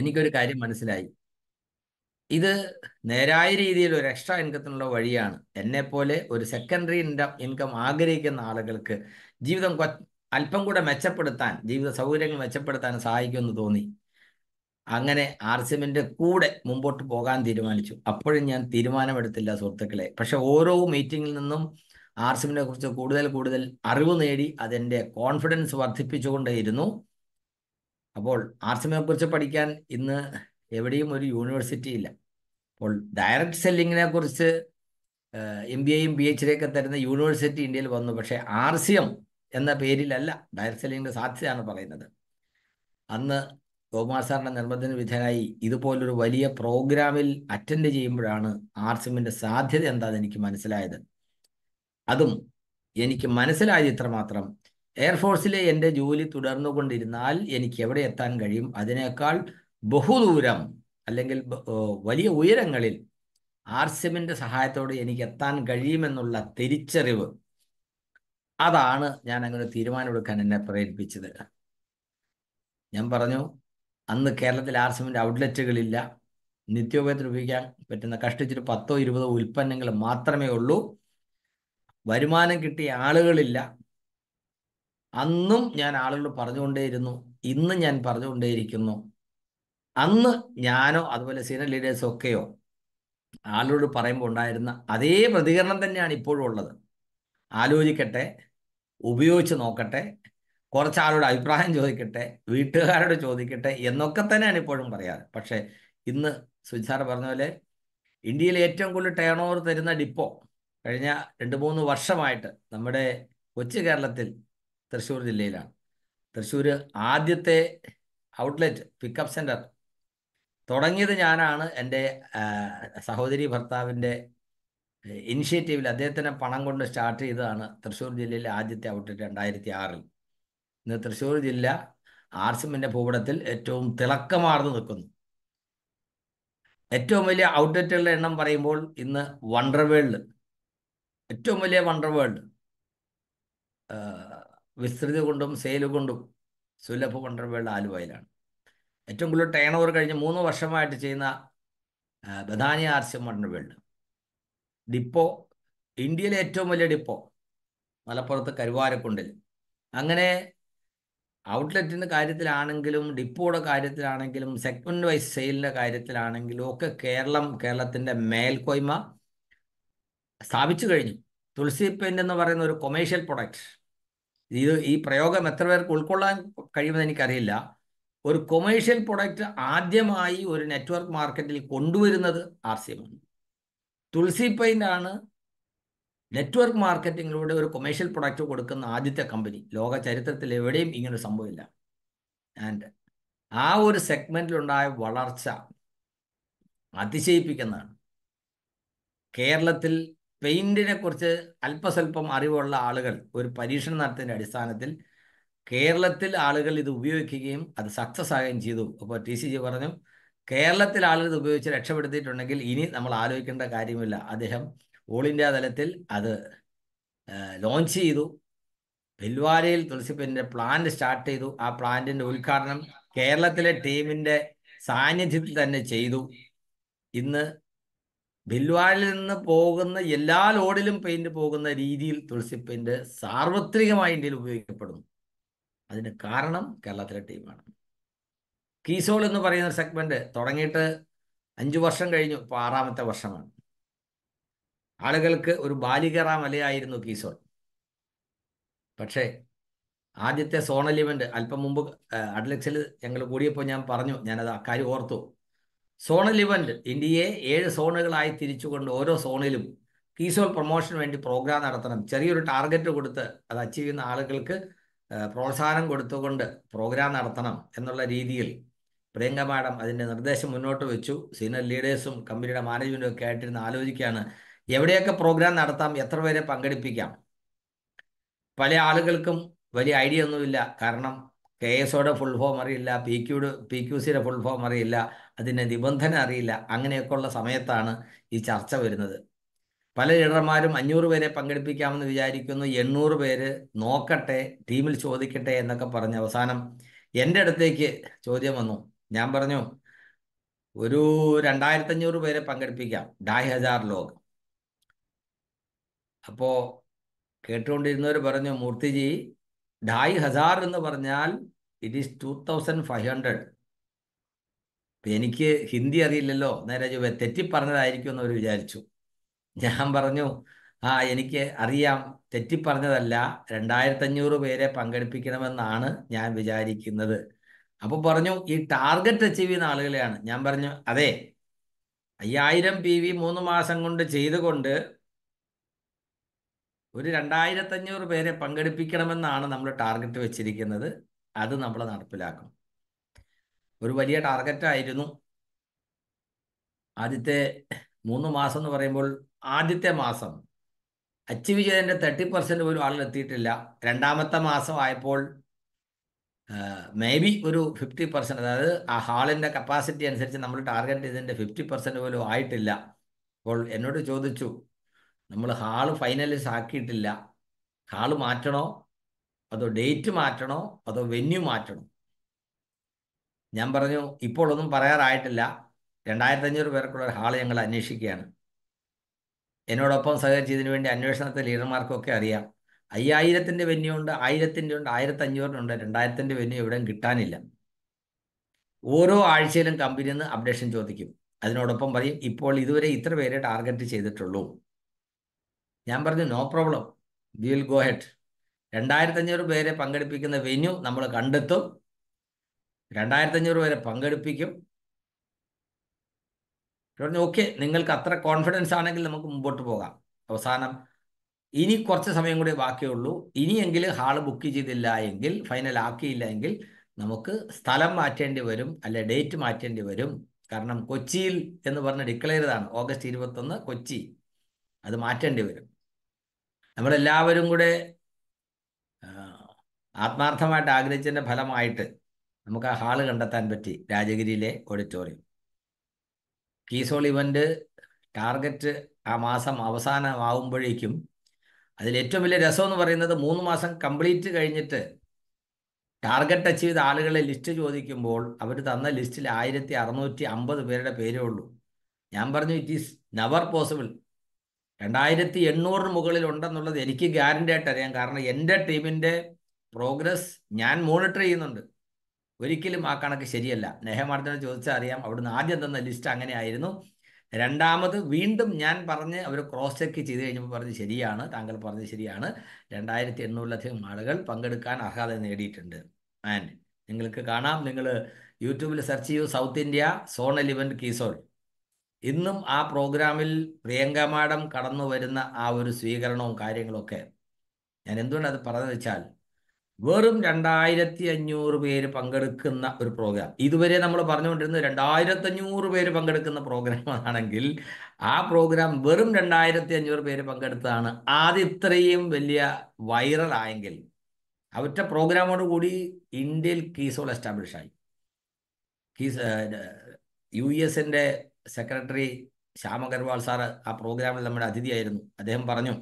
എനിക്കൊരു കാര്യം മനസ്സിലായി ഇത് നേരായ രീതിയിൽ ഒരു എക്സ്ട്രാ ഇൻകത്തിനുള്ള വഴിയാണ് എന്നെപ്പോലെ ഒരു സെക്കൻഡറി ഇൻകം ആഗ്രഹിക്കുന്ന ആളുകൾക്ക് ജീവിതം അല്പം കൂടെ മെച്ചപ്പെടുത്താൻ ജീവിത സൗകര്യങ്ങൾ മെച്ചപ്പെടുത്താൻ സഹായിക്കുമെന്ന് തോന്നി അങ്ങനെ ആർ സി കൂടെ മുമ്പോട്ട് പോകാൻ തീരുമാനിച്ചു അപ്പോഴും ഞാൻ തീരുമാനമെടുത്തില്ല സുഹൃത്തുക്കളെ പക്ഷെ ഓരോ മീറ്റിംഗിൽ നിന്നും ആർ സി എമ്മിനെ കുറിച്ച് കൂടുതൽ കൂടുതൽ അറിവ് നേടി അതെന്റെ കോൺഫിഡൻസ് വർദ്ധിപ്പിച്ചുകൊണ്ടേയിരുന്നു അപ്പോൾ ആർസിമിനെ കുറിച്ച് പഠിക്കാൻ ഇന്ന് എവിടെയും ഒരു യൂണിവേഴ്സിറ്റി ഇല്ല അപ്പോൾ ഡയറക്റ്റ് സെല്ലിങ്ങിനെ കുറിച്ച് എം ബി എയും പി ഒക്കെ തരുന്ന യൂണിവേഴ്സിറ്റി ഇന്ത്യയിൽ വന്നു പക്ഷേ ആർ സി എം എന്ന പേരിലല്ല ഡയറക്റ്റ് സെല്ലിങ്ങിൻ്റെ സാധ്യതയാണ് പറയുന്നത് അന്ന് ഗോകുമാർ സാറിൻ്റെ നിർബന്ധന വിധേയനായി ഇതുപോലൊരു വലിയ പ്രോഗ്രാമിൽ അറ്റൻഡ് ചെയ്യുമ്പോഴാണ് ആർ സി എമ്മിൻ്റെ സാധ്യത എന്താണെന്ന് എനിക്ക് മനസ്സിലായത് അതും എനിക്ക് മനസ്സിലായത് ഇത്രമാത്രം എയർഫോഴ്സിലെ എൻ്റെ ജോലി തുടർന്നു കൊണ്ടിരുന്നാൽ എനിക്ക് എവിടെ എത്താൻ കഴിയും അതിനേക്കാൾ ബഹുദൂരം അല്ലെങ്കിൽ വലിയ ഉയരങ്ങളിൽ ആർസ്യമിൻ്റെ സഹായത്തോടെ എനിക്ക് എത്താൻ കഴിയുമെന്നുള്ള തിരിച്ചറിവ് അതാണ് ഞാൻ അങ്ങനെ തീരുമാനമെടുക്കാൻ എന്നെ പ്രേരിപ്പിച്ചത് ഞാൻ പറഞ്ഞു അന്ന് കേരളത്തിൽ ആർസ്യമിൻ്റെ ഔട്ട്ലെറ്റുകളില്ല നിത്യോപയോഗത്തിന് ഉപയോഗിക്കാൻ പറ്റുന്ന കഷ്ടിച്ചൊരു പത്തോ ഇരുപതോ ഉൽപ്പന്നങ്ങൾ മാത്രമേ ഉള്ളൂ വരുമാനം കിട്ടിയ ആളുകളില്ല അന്നും ഞാൻ ആളുകളോട് പറഞ്ഞുകൊണ്ടേയിരുന്നു ഇന്ന് ഞാൻ പറഞ്ഞുകൊണ്ടേയിരിക്കുന്നു അന്ന് ഞാനോ അതുപോലെ സീനിയർ ലീഡേഴ്സ് ഒക്കെയോ ആളുകളോട് പറയുമ്പോൾ ഉണ്ടായിരുന്ന അതേ പ്രതികരണം തന്നെയാണ് ഇപ്പോഴും ഉള്ളത് ആലോചിക്കട്ടെ ഉപയോഗിച്ച് നോക്കട്ടെ കുറച്ച് ആളോട് അഭിപ്രായം ചോദിക്കട്ടെ വീട്ടുകാരോട് ചോദിക്കട്ടെ എന്നൊക്കെ തന്നെയാണ് ഇപ്പോഴും പറയാറ് പക്ഷേ ഇന്ന് സുജിസാർ പറഞ്ഞ പോലെ ഇന്ത്യയിൽ ഏറ്റവും കൂടുതൽ ടേൺ ഓവർ തരുന്ന ഡിപ്പോ കഴിഞ്ഞ രണ്ട് മൂന്ന് വർഷമായിട്ട് നമ്മുടെ കൊച്ചു കേരളത്തിൽ തൃശ്ശൂർ ജില്ലയിലാണ് തൃശ്ശൂർ ആദ്യത്തെ ഔട്ട്ലെറ്റ് പിക്കപ്പ് സെൻറ്റർ തുടങ്ങിയത് ഞാനാണ് എൻ്റെ സഹോദരി ഭർത്താവിൻ്റെ ഇനിഷ്യേറ്റീവിൽ അദ്ദേഹത്തിൻ്റെ പണം കൊണ്ട് സ്റ്റാർട്ട് ചെയ്തതാണ് തൃശ്ശൂർ ജില്ലയിലെ ആദ്യത്തെ ഔട്ട്ലെറ്റ് രണ്ടായിരത്തി ആറിൽ ഇന്ന് തൃശ്ശൂർ ജില്ല ആർസിമിൻ്റെ ഭൂപടത്തിൽ ഏറ്റവും തിളക്കമാർന്നു നിൽക്കുന്നു ഏറ്റവും വലിയ ഔട്ട്ലെറ്റുകളുടെ എണ്ണം പറയുമ്പോൾ ഇന്ന് വണ്ടർ വേൾഡ് ഏറ്റവും വലിയ വണ്ടർ വേൾഡ് വിസ്തൃതി കൊണ്ടും സെയിൽ കൊണ്ടും സുലഭ പണ്ടൻപേളുടെ ആലുവയിലാണ് ഏറ്റവും കൂടുതൽ ടേൺ ഓവർ കഴിഞ്ഞ് മൂന്ന് വർഷമായിട്ട് ചെയ്യുന്ന ബദാനി ആർസ്യം പണ്ടൻപേളുടെ ഡിപ്പോ ഇന്ത്യയിലെ ഏറ്റവും വലിയ ഡിപ്പോ മലപ്പുറത്ത് കരുവാരക്കുണ്ടിൽ അങ്ങനെ ഔട്ട്ലെറ്റിൻ്റെ കാര്യത്തിലാണെങ്കിലും ഡിപ്പോയുടെ കാര്യത്തിലാണെങ്കിലും സെഗ്മെൻറ്റ് വൈസ് സെയിലിൻ്റെ കാര്യത്തിലാണെങ്കിലും ഒക്കെ കേരളം കേരളത്തിൻ്റെ മേൽക്കോയ്മ സ്ഥാപിച്ചു കഴിഞ്ഞു തുളസി പെയിൻ്റ് എന്ന് പറയുന്ന ഒരു കൊമേഴ്ഷ്യൽ പ്രൊഡക്റ്റ് ഇത് ഈ പ്രയോഗം എത്ര പേർക്ക് ഉൾക്കൊള്ളാൻ കഴിയുമെന്ന് എനിക്കറിയില്ല ഒരു കൊമേഴ്ഷ്യൽ പ്രൊഡക്റ്റ് ആദ്യമായി ഒരു നെറ്റ്വർക്ക് മാർക്കറ്റിൽ കൊണ്ടുവരുന്നത് ആർ സി എം ആണ് തുളസി ആണ് നെറ്റ്വർക്ക് മാർക്കറ്റിങ്ങിലൂടെ ഒരു കൊമേഴ്ഷ്യൽ പ്രൊഡക്റ്റ് കൊടുക്കുന്ന ആദ്യത്തെ കമ്പനി ലോക ചരിത്രത്തിൽ എവിടെയും ഒരു സംഭവമില്ല ആൻഡ് ആ ഒരു സെഗ്മെൻറ്റിലുണ്ടായ വളർച്ച അതിശയിപ്പിക്കുന്നതാണ് കേരളത്തിൽ പെയിന്റിനെ കുറിച്ച് അല്പസ്വല്പം അറിവുള്ള ആളുകൾ ഒരു പരീക്ഷണം നടത്തിയതിൻ്റെ അടിസ്ഥാനത്തിൽ കേരളത്തിൽ ആളുകൾ ഇത് ഉപയോഗിക്കുകയും അത് സക്സസ് ആകുകയും ചെയ്തു അപ്പോൾ ടി സി ജി പറഞ്ഞു കേരളത്തിൽ ആളുകൾ ഇത് ഉപയോഗിച്ച് രക്ഷപ്പെടുത്തിയിട്ടുണ്ടെങ്കിൽ ഇനി നമ്മൾ ആലോചിക്കേണ്ട കാര്യമില്ല അദ്ദേഹം ഓൾ ഇന്ത്യ തലത്തിൽ അത് ലോഞ്ച് ചെയ്തു തുളസി തുളസിപ്പൻ്റെ പ്ലാന്റ് സ്റ്റാർട്ട് ചെയ്തു ആ പ്ലാന്റിൻ്റെ ഉദ്ഘാടനം കേരളത്തിലെ ടീമിന്റെ സാന്നിധ്യത്തിൽ തന്നെ ചെയ്തു ഇന്ന് ഭിൽവാലിൽ നിന്ന് പോകുന്ന എല്ലാ ലോഡിലും പെയിന്റ് പോകുന്ന രീതിയിൽ തുളസി പെയിന്റ് സാർവത്രികമായി ഇന്ത്യയിൽ ഉപയോഗിക്കപ്പെടുന്നു അതിന് കാരണം കേരളത്തിലെ ടീമാണ് കീസോൾ എന്ന് പറയുന്ന സെഗ്മെന്റ് തുടങ്ങിയിട്ട് അഞ്ചു വർഷം കഴിഞ്ഞു ഇപ്പൊ ആറാമത്തെ വർഷമാണ് ആളുകൾക്ക് ഒരു ബാലികറ മലയായിരുന്നു കീസോൾ പക്ഷേ ആദ്യത്തെ സോണൽ ഇവന്റ് അല്പം മുമ്പ് അഡ്ലക്സിൽ ഞങ്ങൾ കൂടിയപ്പോൾ ഞാൻ പറഞ്ഞു ഞാനത് അക്കാര്യം ഓർത്തു സോണൽ ഇവന്റ് ഇന്ത്യയെ ഏഴ് സോണുകളായി തിരിച്ചുകൊണ്ട് ഓരോ സോണിലും കീസോൾ പ്രൊമോഷന് വേണ്ടി പ്രോഗ്രാം നടത്തണം ചെറിയൊരു ടാർഗറ്റ് കൊടുത്ത് അത് അച്ചീവ് ചെയ്യുന്ന ആളുകൾക്ക് പ്രോത്സാഹനം കൊടുത്തുകൊണ്ട് പ്രോഗ്രാം നടത്തണം എന്നുള്ള രീതിയിൽ പ്രിയങ്ക മാഡം അതിൻ്റെ നിർദ്ദേശം മുന്നോട്ട് വെച്ചു സീനിയർ ലീഡേഴ്സും കമ്പനിയുടെ മാനേജ്മെൻറ്റും ഒക്കെ ആയിട്ടിരുന്ന് ആലോചിക്കുകയാണ് എവിടെയൊക്കെ പ്രോഗ്രാം നടത്താം എത്ര പേരെ പങ്കെടുപ്പിക്കാം പല ആളുകൾക്കും വലിയ ഐഡിയ ഒന്നുമില്ല കാരണം കെ എസ് ഒയുടെ ഫുൾ ഫോം അറിയില്ല പി ക്യൂഡ് പി ക്യു സിയുടെ ഫുൾ ഫോം അറിയില്ല അതിനെ നിബന്ധന അറിയില്ല അങ്ങനെയൊക്കെയുള്ള സമയത്താണ് ഈ ചർച്ച വരുന്നത് പല ലീഡർമാരും അഞ്ഞൂറ് പേരെ പങ്കെടുപ്പിക്കാമെന്ന് വിചാരിക്കുന്നു എണ്ണൂറ് പേര് നോക്കട്ടെ ടീമിൽ ചോദിക്കട്ടെ എന്നൊക്കെ പറഞ്ഞ് അവസാനം എൻ്റെ അടുത്തേക്ക് ചോദ്യം വന്നു ഞാൻ പറഞ്ഞു ഒരു രണ്ടായിരത്തഞ്ഞൂറ് പേരെ പങ്കെടുപ്പിക്കാം ഡായ് ഹജാർ ലോക് അപ്പോൾ കേട്ടുകൊണ്ടിരുന്നവർ പറഞ്ഞു മൂർത്തിജി ഡായ് ഹസാർ എന്ന് പറഞ്ഞാൽ it is two thousand five hundred എനിക്ക് ഹിന്ദി അറിയില്ലല്ലോ നേരെ തെറ്റി പറഞ്ഞതായിരിക്കും എന്നവർ വിചാരിച്ചു ഞാൻ പറഞ്ഞു ആ എനിക്ക് അറിയാം തെറ്റി പറഞ്ഞതല്ല രണ്ടായിരത്തഞ്ഞൂറ് പേരെ പങ്കെടുപ്പിക്കണമെന്നാണ് ഞാൻ വിചാരിക്കുന്നത് അപ്പോൾ പറഞ്ഞു ഈ ടാർഗറ്റ് അച്ചീവ് ചെയ്യുന്ന ആളുകളെയാണ് ഞാൻ പറഞ്ഞു അതെ അയ്യായിരം പി വി മൂന്ന് മാസം കൊണ്ട് ചെയ്തുകൊണ്ട് ഒരു രണ്ടായിരത്തഞ്ഞൂറ് പേരെ പങ്കെടുപ്പിക്കണമെന്നാണ് നമ്മൾ ടാർഗറ്റ് വെച്ചിരിക്കുന്നത് അത് നമ്മൾ നടപ്പിലാക്കും ഒരു വലിയ ടാർഗറ്റായിരുന്നു ആദ്യത്തെ മൂന്ന് മാസം എന്ന് പറയുമ്പോൾ ആദ്യത്തെ മാസം അച്ചീവ് ചെയ്തതിൻ്റെ തേർട്ടി പെർസെൻറ്റ് പോലും ആളുകൾ എത്തിയിട്ടില്ല രണ്ടാമത്തെ മാസം ആയപ്പോൾ മേ ബി ഒരു ഫിഫ്റ്റി പെർസെൻറ്റ് അതായത് ആ ഹാളിൻ്റെ കപ്പാസിറ്റി അനുസരിച്ച് നമ്മൾ ടാർഗറ്റ് ചെയ്തതിൻ്റെ ഫിഫ്റ്റി പെർസെൻറ്റ് പോലും ആയിട്ടില്ല അപ്പോൾ എന്നോട് ചോദിച്ചു നമ്മൾ ഹാള് ഫൈനലിസ് ആക്കിയിട്ടില്ല ഹാള് മാറ്റണോ അതോ ഡേറ്റ് മാറ്റണോ അതോ വെന്യൂ മാറ്റണോ ഞാൻ പറഞ്ഞു ഇപ്പോൾ ഒന്നും പറയാറായിട്ടില്ല രണ്ടായിരത്തി അഞ്ഞൂറ് പേർക്കുള്ള ഒരു ഹാള് ഞങ്ങൾ അന്വേഷിക്കുകയാണ് എന്നോടൊപ്പം സഹകരിച്ചതിന് വേണ്ടി അന്വേഷണത്തിൽ ലീഡർമാർക്കൊക്കെ അറിയാം അയ്യായിരത്തിൻ്റെ ഉണ്ട് ആയിരത്തിൻ്റെ ഉണ്ട് അഞ്ഞൂറിനുണ്ട് രണ്ടായിരത്തിൻ്റെ വെന്യൂ എവിടെയും കിട്ടാനില്ല ഓരോ ആഴ്ചയിലും കമ്പനിയിൽ നിന്ന് അപ്ഡേഷൻ ചോദിക്കും അതിനോടൊപ്പം പറയും ഇപ്പോൾ ഇതുവരെ ഇത്ര പേരെ ടാർഗറ്റ് ചെയ്തിട്ടുള്ളൂ ഞാൻ പറഞ്ഞു no problem will go head അഞ്ഞൂറ് പേരെ പങ്കെടുപ്പിക്കുന്ന വെന്യൂ നമ്മൾ കണ്ടെത്തും അഞ്ഞൂറ് വരെ പങ്കെടുപ്പിക്കും പറഞ്ഞു ഓക്കെ നിങ്ങൾക്ക് അത്ര കോൺഫിഡൻസ് ആണെങ്കിൽ നമുക്ക് മുമ്പോട്ട് പോകാം അവസാനം ഇനി കുറച്ച് സമയം കൂടി ബാക്കിയുള്ളൂ ഇനിയെങ്കിലും ഹാള് ബുക്ക് ചെയ്തില്ല എങ്കിൽ ഫൈനൽ ആക്കിയില്ല എങ്കിൽ നമുക്ക് സ്ഥലം മാറ്റേണ്ടി വരും അല്ലെ ഡേറ്റ് മാറ്റേണ്ടി വരും കാരണം കൊച്ചിയിൽ എന്ന് പറഞ്ഞ ഡിക്ലെയർ ഓഗസ്റ്റ് ഇരുപത്തൊന്ന് കൊച്ചി അത് മാറ്റേണ്ടി വരും നമ്മളെല്ലാവരും കൂടെ ആത്മാർത്ഥമായിട്ട് ആഗ്രഹിച്ചതിൻ്റെ ഫലമായിട്ട് നമുക്ക് ആ ഹാള് കണ്ടെത്താൻ പറ്റി രാജഗിരിയിലെ ഓഡിറ്റോറിയം കീസോൾ ഇവന്റ് ടാർഗറ്റ് ആ മാസം അവസാനമാവുമ്പോഴേക്കും അതിൽ ഏറ്റവും വലിയ രസം എന്ന് പറയുന്നത് മൂന്ന് മാസം കംപ്ലീറ്റ് കഴിഞ്ഞിട്ട് ടാർഗറ്റ് ടച്ച് ചെയ്ത ആളുകളെ ലിസ്റ്റ് ചോദിക്കുമ്പോൾ അവർ തന്ന ലിസ്റ്റിൽ ആയിരത്തി അറുന്നൂറ്റി അമ്പത് പേരുടെ പേരേ ഉള്ളൂ ഞാൻ പറഞ്ഞു ഇറ്റ് ഈസ് നെവർ പോസിബിൾ രണ്ടായിരത്തി എണ്ണൂറിന് മുകളിൽ ഉണ്ടെന്നുള്ളത് എനിക്ക് ഗ്യാരണ്ടി ആയിട്ട് അറിയാം കാരണം എൻ്റെ ടീമിൻ്റെ പ്രോഗ്രസ് ഞാൻ മോണിറ്റർ ചെയ്യുന്നുണ്ട് ഒരിക്കലും ആ കണക്ക് ശരിയല്ല നെഹമാർദ്ദനെ ചോദിച്ചാൽ അറിയാം അവിടുന്ന് ആദ്യം തന്ന ലിസ്റ്റ് അങ്ങനെ ആയിരുന്നു രണ്ടാമത് വീണ്ടും ഞാൻ പറഞ്ഞ് അവർ ക്രോസ് ചെക്ക് ചെയ്ത് കഴിഞ്ഞപ്പോൾ പറഞ്ഞ് ശരിയാണ് താങ്കൾ പറഞ്ഞത് ശരിയാണ് രണ്ടായിരത്തി എണ്ണൂറിലധികം ആളുകൾ പങ്കെടുക്കാൻ അർഹത നേടിയിട്ടുണ്ട് ആൻഡ് നിങ്ങൾക്ക് കാണാം നിങ്ങൾ യൂട്യൂബിൽ സെർച്ച് ചെയ്യൂ സൗത്ത് ഇന്ത്യ സോണൽ ഇവൻറ്റ് കീസോൾ ഇന്നും ആ പ്രോഗ്രാമിൽ പ്രിയങ്ക മാഡം കടന്നു വരുന്ന ആ ഒരു സ്വീകരണവും കാര്യങ്ങളൊക്കെ ഞാൻ എന്തുകൊണ്ടത് അത് പറഞ്ഞു വെച്ചാൽ വെറും രണ്ടായിരത്തി അഞ്ഞൂറ് പേര് പങ്കെടുക്കുന്ന ഒരു പ്രോഗ്രാം ഇതുവരെ നമ്മൾ പറഞ്ഞുകൊണ്ടിരുന്നത് രണ്ടായിരത്തി അഞ്ഞൂറ് പേര് പങ്കെടുക്കുന്ന പ്രോഗ്രാമാണെങ്കിൽ ആ പ്രോഗ്രാം വെറും രണ്ടായിരത്തി അഞ്ഞൂറ് പേര് പങ്കെടുത്തതാണ് അത് ഇത്രയും വലിയ വൈറൽ ആയെങ്കിൽ അവറ്റ പ്രോഗ്രാമോട് കൂടി ഇന്ത്യയിൽ കീസോൾ എസ്റ്റാബ്ലിഷ് ആയി കീസ് യു എസിൻ്റെ സെക്രട്ടറി ശ്യാം അഗർവാൾ സാറ് ആ പ്രോഗ്രാമിൽ നമ്മുടെ അതിഥിയായിരുന്നു അദ്ദേഹം പറഞ്ഞു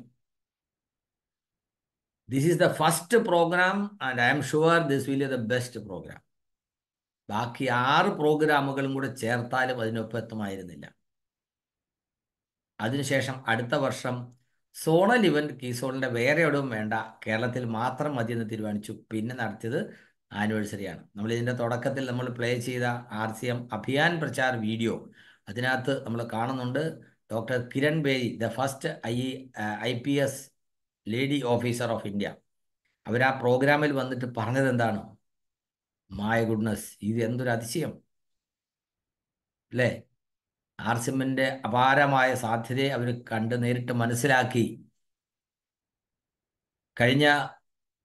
this is the first program and I'm sure this will the best program ബാക്കി ആറ് പ്രോഗ്രാമുകളും കൂടെ ചേർത്താലും അതിനൊപ്പത്തുമായിരുന്നില്ല അതിനുശേഷം അടുത്ത വർഷം സോണൽ ഇവന്റ് കീസോണിന്റെ വേറെ എവിടെയും വേണ്ട കേരളത്തിൽ മാത്രം മതി എന്ന് തീരുമാനിച്ചു പിന്നെ നടത്തിയത് ആനിവേഴ്സറിയാണ് നമ്മൾ ഇതിന്റെ തുടക്കത്തിൽ നമ്മൾ പ്ലേ ചെയ്ത R C M Abhiyan Prachar video അതിനകത്ത് നമ്മൾ കാണുന്നുണ്ട് doctor Kiran Bedi the first I I P S lady officer of India അവർ ആ പ്രോഗ്രാമിൽ വന്നിട്ട് പറഞ്ഞത് എന്താണ് മായ ഗുഡ്നസ് ഇത് എന്തൊരു അതിശയം അല്ലേ ആർസിമിൻ്റെ അപാരമായ സാധ്യതയെ അവർ കണ്ട് നേരിട്ട് മനസ്സിലാക്കി കഴിഞ്ഞ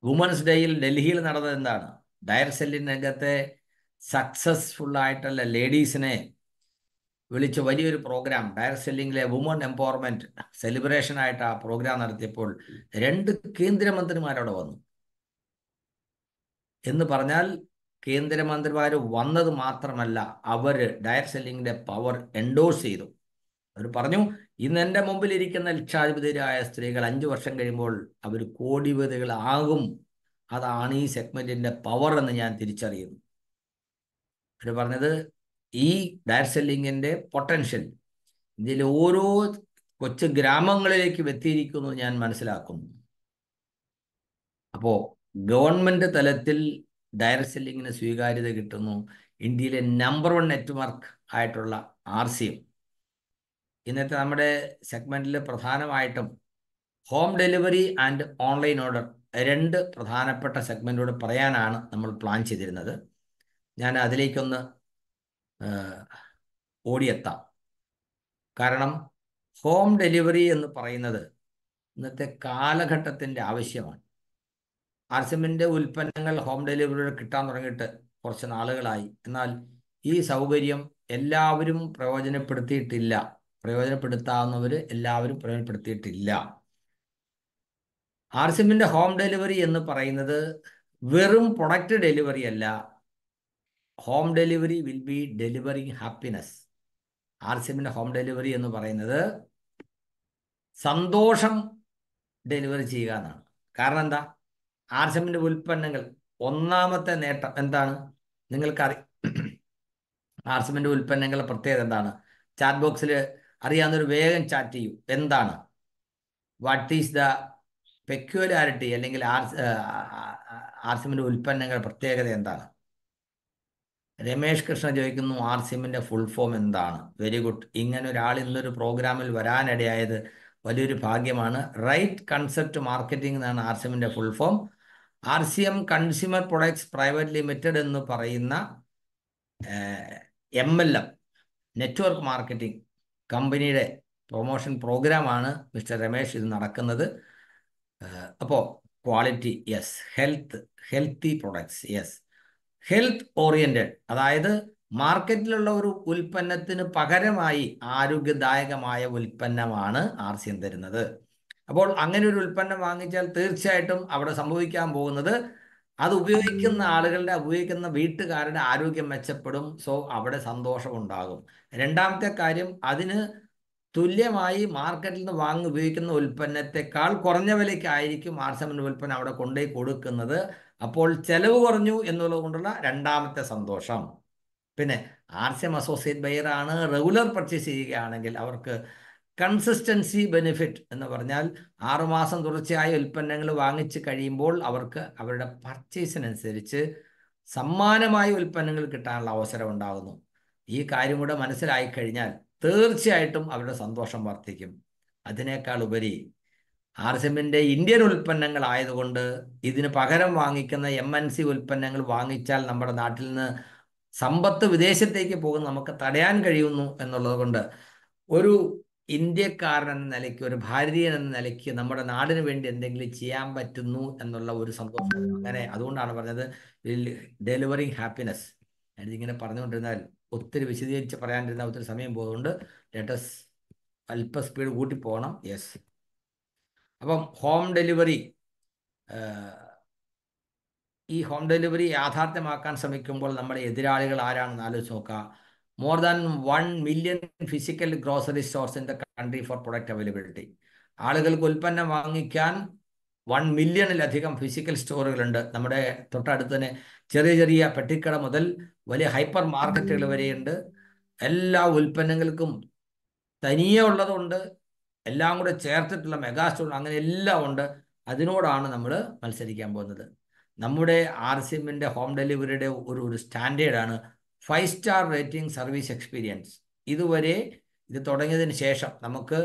വുമൻസ് ഡേയിൽ ഡൽഹിയിൽ നടന്നത് എന്താണ് ഡയർ സെല്ലിനകത്തെ സക്സസ്ഫുൾ ആയിട്ടുള്ള ലേഡീസിനെ വിളിച്ച് വലിയൊരു പ്രോഗ്രാം ഡയർ സെല്ലിംഗിലെ വുമൺ എംപവർമെന്റ് സെലിബ്രേഷൻ ആയിട്ട് ആ പ്രോഗ്രാം നടത്തിയപ്പോൾ രണ്ട് കേന്ദ്രമന്ത്രിമാരവിടെ വന്നു എന്ന് പറഞ്ഞാൽ കേന്ദ്രമന്ത്രിമാർ വന്നത് മാത്രമല്ല അവർ ഡയർ സെല്ലിംഗിന്റെ പവർ എൻഡോഴ്സ് ചെയ്തു അവർ പറഞ്ഞു ഇന്ന് എൻ്റെ മുമ്പിൽ ഇരിക്കുന്ന ലക്ഷാധിപതിരായ സ്ത്രീകൾ അഞ്ചു വർഷം കഴിയുമ്പോൾ അവർ കോടിപതികളാകും അതാണ് ഈ സെഗ്മെന്റിന്റെ പവർ എന്ന് ഞാൻ തിരിച്ചറിയുന്നു അവർ പറഞ്ഞത് ഈ ഡയർ സെല്ലിങ്ങിന്റെ പൊട്ടൻഷ്യൽ ഇതിലെ ഓരോ കൊച്ചു ഗ്രാമങ്ങളിലേക്കും എത്തിയിരിക്കുന്നു ഞാൻ മനസ്സിലാക്കുന്നു അപ്പോ ഗവൺമെന്റ് തലത്തിൽ ഡയർ സെല്ലിങ്ങിന് സ്വീകാര്യത കിട്ടുന്നു ഇന്ത്യയിലെ നമ്പർ വൺ നെറ്റ്വർക്ക് ആയിട്ടുള്ള ആർ സി എം ഇന്നത്തെ നമ്മുടെ സെഗ്മെന്റിൽ പ്രധാനമായിട്ടും home delivery and online order രണ്ട് പ്രധാനപ്പെട്ട സെഗ്മെന്റോട് പറയാനാണ് നമ്മൾ പ്ലാൻ ചെയ്തിരുന്നത് ഞാൻ അതിലേക്കൊന്ന് ഓടിയെത്താം കാരണം ഹോം ഡെലിവറി എന്ന് പറയുന്നത് ഇന്നത്തെ കാലഘട്ടത്തിൻ്റെ ആവശ്യമാണ് ആർസിമിൻ്റെ ഉൽപ്പന്നങ്ങൾ ഹോം ഡെലിവറി കിട്ടാൻ തുടങ്ങിയിട്ട് കുറച്ച് നാളുകളായി എന്നാൽ ഈ സൗകര്യം എല്ലാവരും പ്രയോജനപ്പെടുത്തിയിട്ടില്ല പ്രയോജനപ്പെടുത്താവുന്നവർ എല്ലാവരും പ്രയോജനപ്പെടുത്തിയിട്ടില്ല ആർസിമിൻ്റെ ഹോം ഡെലിവറി എന്ന് പറയുന്നത് വെറും പ്രൊഡക്റ്റ് ഡെലിവറി അല്ല home delivery will be delivering happiness R C എമ്മിന്റെ ഹോം ഡെലിവറി എന്ന് പറയുന്നത് സന്തോഷം ഡെലിവറി ചെയ്യുക എന്നാണ് കാരണം എന്താ ആർ സി എമ്മിന്റെ ഉൽപ്പന്നങ്ങൾ ഒന്നാമത്തെ നേട്ടം എന്താണ് നിങ്ങൾക്കറി ആർ സി എമ്മിന്റെ ഉൽപ്പന്നങ്ങളെ പ്രത്യേകത എന്താണ് ചാറ്റ് ബോക്സിൽ അറിയാവുന്നൊരു വേഗം ചാറ്റ് ചെയ്യൂ എന്താണ് വാട്ട് ഈസ് ദ പെക്യുലാരിറ്റി അല്ലെങ്കിൽ ആർ ആർ സി എമ്മിന്റെ ഉൽപ്പന്നങ്ങളുടെ പ്രത്യേകത എന്താണ് രമേഷ് കൃഷ്ണ ചോദിക്കുന്നു ആർ സിമിന്റെ ഫുൾ ഫോം എന്താണ് വെരി ഗുഡ് ഇങ്ങനെ ഒരാൾ ഇന്നൊരു പ്രോഗ്രാമിൽ വരാനിടയായത് വലിയൊരു ഭാഗ്യമാണ് റൈറ്റ് കൺസെപ്റ്റ് മാർക്കറ്റിംഗ് എന്നാണ് ആർ സിമിന്റെ full form R C M consumer products private limited എന്ന് പറയുന്ന M L M network marketing company promotion പ്രോഗ്രാമാണ് മിസ്റ്റർ രമേഷ് ഇത് നടക്കുന്നത് അപ്പോൾ quality yes health healthy products yes health oriented അതായത് മാർക്കറ്റിലുള്ള ഒരു ഉൽപ്പന്നത്തിന് പകരമായി ആരോഗ്യദായകമായ ഉൽപ്പന്നമാണ് ആർസ്യം തരുന്നത് അപ്പോൾ അങ്ങനെ ഒരു ഉൽപ്പന്നം വാങ്ങിച്ചാൽ തീർച്ചയായിട്ടും അവിടെ സംഭവിക്കാൻ പോകുന്നത് അത് ഉപയോഗിക്കുന്ന ആളുകളുടെ ഉപയോഗിക്കുന്ന വീട്ടുകാരുടെ ആരോഗ്യം മെച്ചപ്പെടും സോ അവിടെ സന്തോഷമുണ്ടാകും രണ്ടാമത്തെ കാര്യം അതിന് തുല്യമായി മാർക്കറ്റിൽ നിന്ന് വാങ്ങി ഉപയോഗിക്കുന്ന ഉൽപ്പന്നത്തെക്കാൾ കുറഞ്ഞ വിലയ്ക്കായിരിക്കും ആർസമിൻ്റെ ഉൽപ്പന്നം അവിടെ കൊണ്ടുപോയി കൊടുക്കുന്നത് അപ്പോൾ ചെലവ് കുറഞ്ഞു എന്നുള്ളത് കൊണ്ടുള്ള രണ്ടാമത്തെ സന്തോഷം പിന്നെ ആർ സി എം അസോസിയേറ്റ് ബയറാണ് റെഗുലർ പർച്ചേസ് ചെയ്യുകയാണെങ്കിൽ അവർക്ക് കൺസിസ്റ്റൻസി ബെനിഫിറ്റ് എന്ന് പറഞ്ഞാൽ ആറുമാസം തുടർച്ചയായ ഉൽപ്പന്നങ്ങൾ വാങ്ങിച്ചു കഴിയുമ്പോൾ അവർക്ക് അവരുടെ പർച്ചേസിനനുസരിച്ച് സമ്മാനമായ ഉൽപ്പന്നങ്ങൾ കിട്ടാനുള്ള അവസരം ഉണ്ടാകുന്നു ഈ കാര്യം കൂടെ മനസ്സിലായി കഴിഞ്ഞാൽ തീർച്ചയായിട്ടും അവരുടെ സന്തോഷം വർദ്ധിക്കും അതിനേക്കാൾ ഉപരി ആർ എസ് എമ്മിന്റെ ഇന്ത്യൻ ആയതുകൊണ്ട് ഇതിന് പകരം വാങ്ങിക്കുന്ന എം എൻ സി ഉൽപ്പന്നങ്ങൾ വാങ്ങിച്ചാൽ നമ്മുടെ നാട്ടിൽ നിന്ന് സമ്പത്ത് വിദേശത്തേക്ക് പോകുന്ന നമുക്ക് തടയാൻ കഴിയുന്നു എന്നുള്ളത് കൊണ്ട് ഒരു ഇന്ത്യക്കാരൻ എന്ന നിലയ്ക്ക് ഒരു ഭാരതീയൻ എന്ന നിലയ്ക്ക് നമ്മുടെ നാടിന് വേണ്ടി എന്തെങ്കിലും ചെയ്യാൻ പറ്റുന്നു എന്നുള്ള ഒരു സന്തോഷം അങ്ങനെ അതുകൊണ്ടാണ് പറഞ്ഞത് ഡെലിവറിങ് ഹാപ്പിനെസ് ഇങ്ങനെ പറഞ്ഞുകൊണ്ടിരുന്നാൽ ഒത്തിരി വിശദീകരിച്ച് പറയാനിരുന്ന ഒത്തിരി സമയം പോകുന്നുണ്ട് ലേറ്റസ് അല്പ സ്പീഡ് കൂട്ടി പോകണം യെസ് അപ്പം ഹോം ഡെലിവറി ഈ ഹോം ഡെലിവറി യാഥാർത്ഥ്യമാക്കാൻ ശ്രമിക്കുമ്പോൾ നമ്മുടെ എതിരാളികൾ ആരാണെന്ന് ആലോചിച്ച് നോക്കുക more than one million physical grocery stores in the country for product availability ആളുകൾക്ക് ഉൽപ്പന്നം വാങ്ങിക്കാൻ വൺ മില്യണിലധികം ഫിസിക്കൽ സ്റ്റോറുകളുണ്ട് നമ്മുടെ തൊട്ടടുത്ത് തന്നെ ചെറിയ ചെറിയ പെട്ടിക്കട മുതൽ വലിയ ഹൈപ്പർ മാർക്കറ്റുകൾ വരെയുണ്ട് എല്ലാ ഉൽപ്പന്നങ്ങൾക്കും തനിയെ ഉള്ളതുണ്ട് എല്ലാം കൂടെ ചേർത്തിട്ടുള്ള മെഗാ അങ്ങനെ എല്ലാം ഉണ്ട് അതിനോടാണ് നമ്മൾ മത്സരിക്കാൻ പോകുന്നത് നമ്മുടെ ആർ സി എമ്മിൻ്റെ ഹോം ഡെലിവറിയുടെ ഒരു ഒരു സ്റ്റാൻഡേർഡാണ് five star rating service experience ഇതുവരെ ഇത് തുടങ്ങിയതിന് ശേഷം നമുക്ക്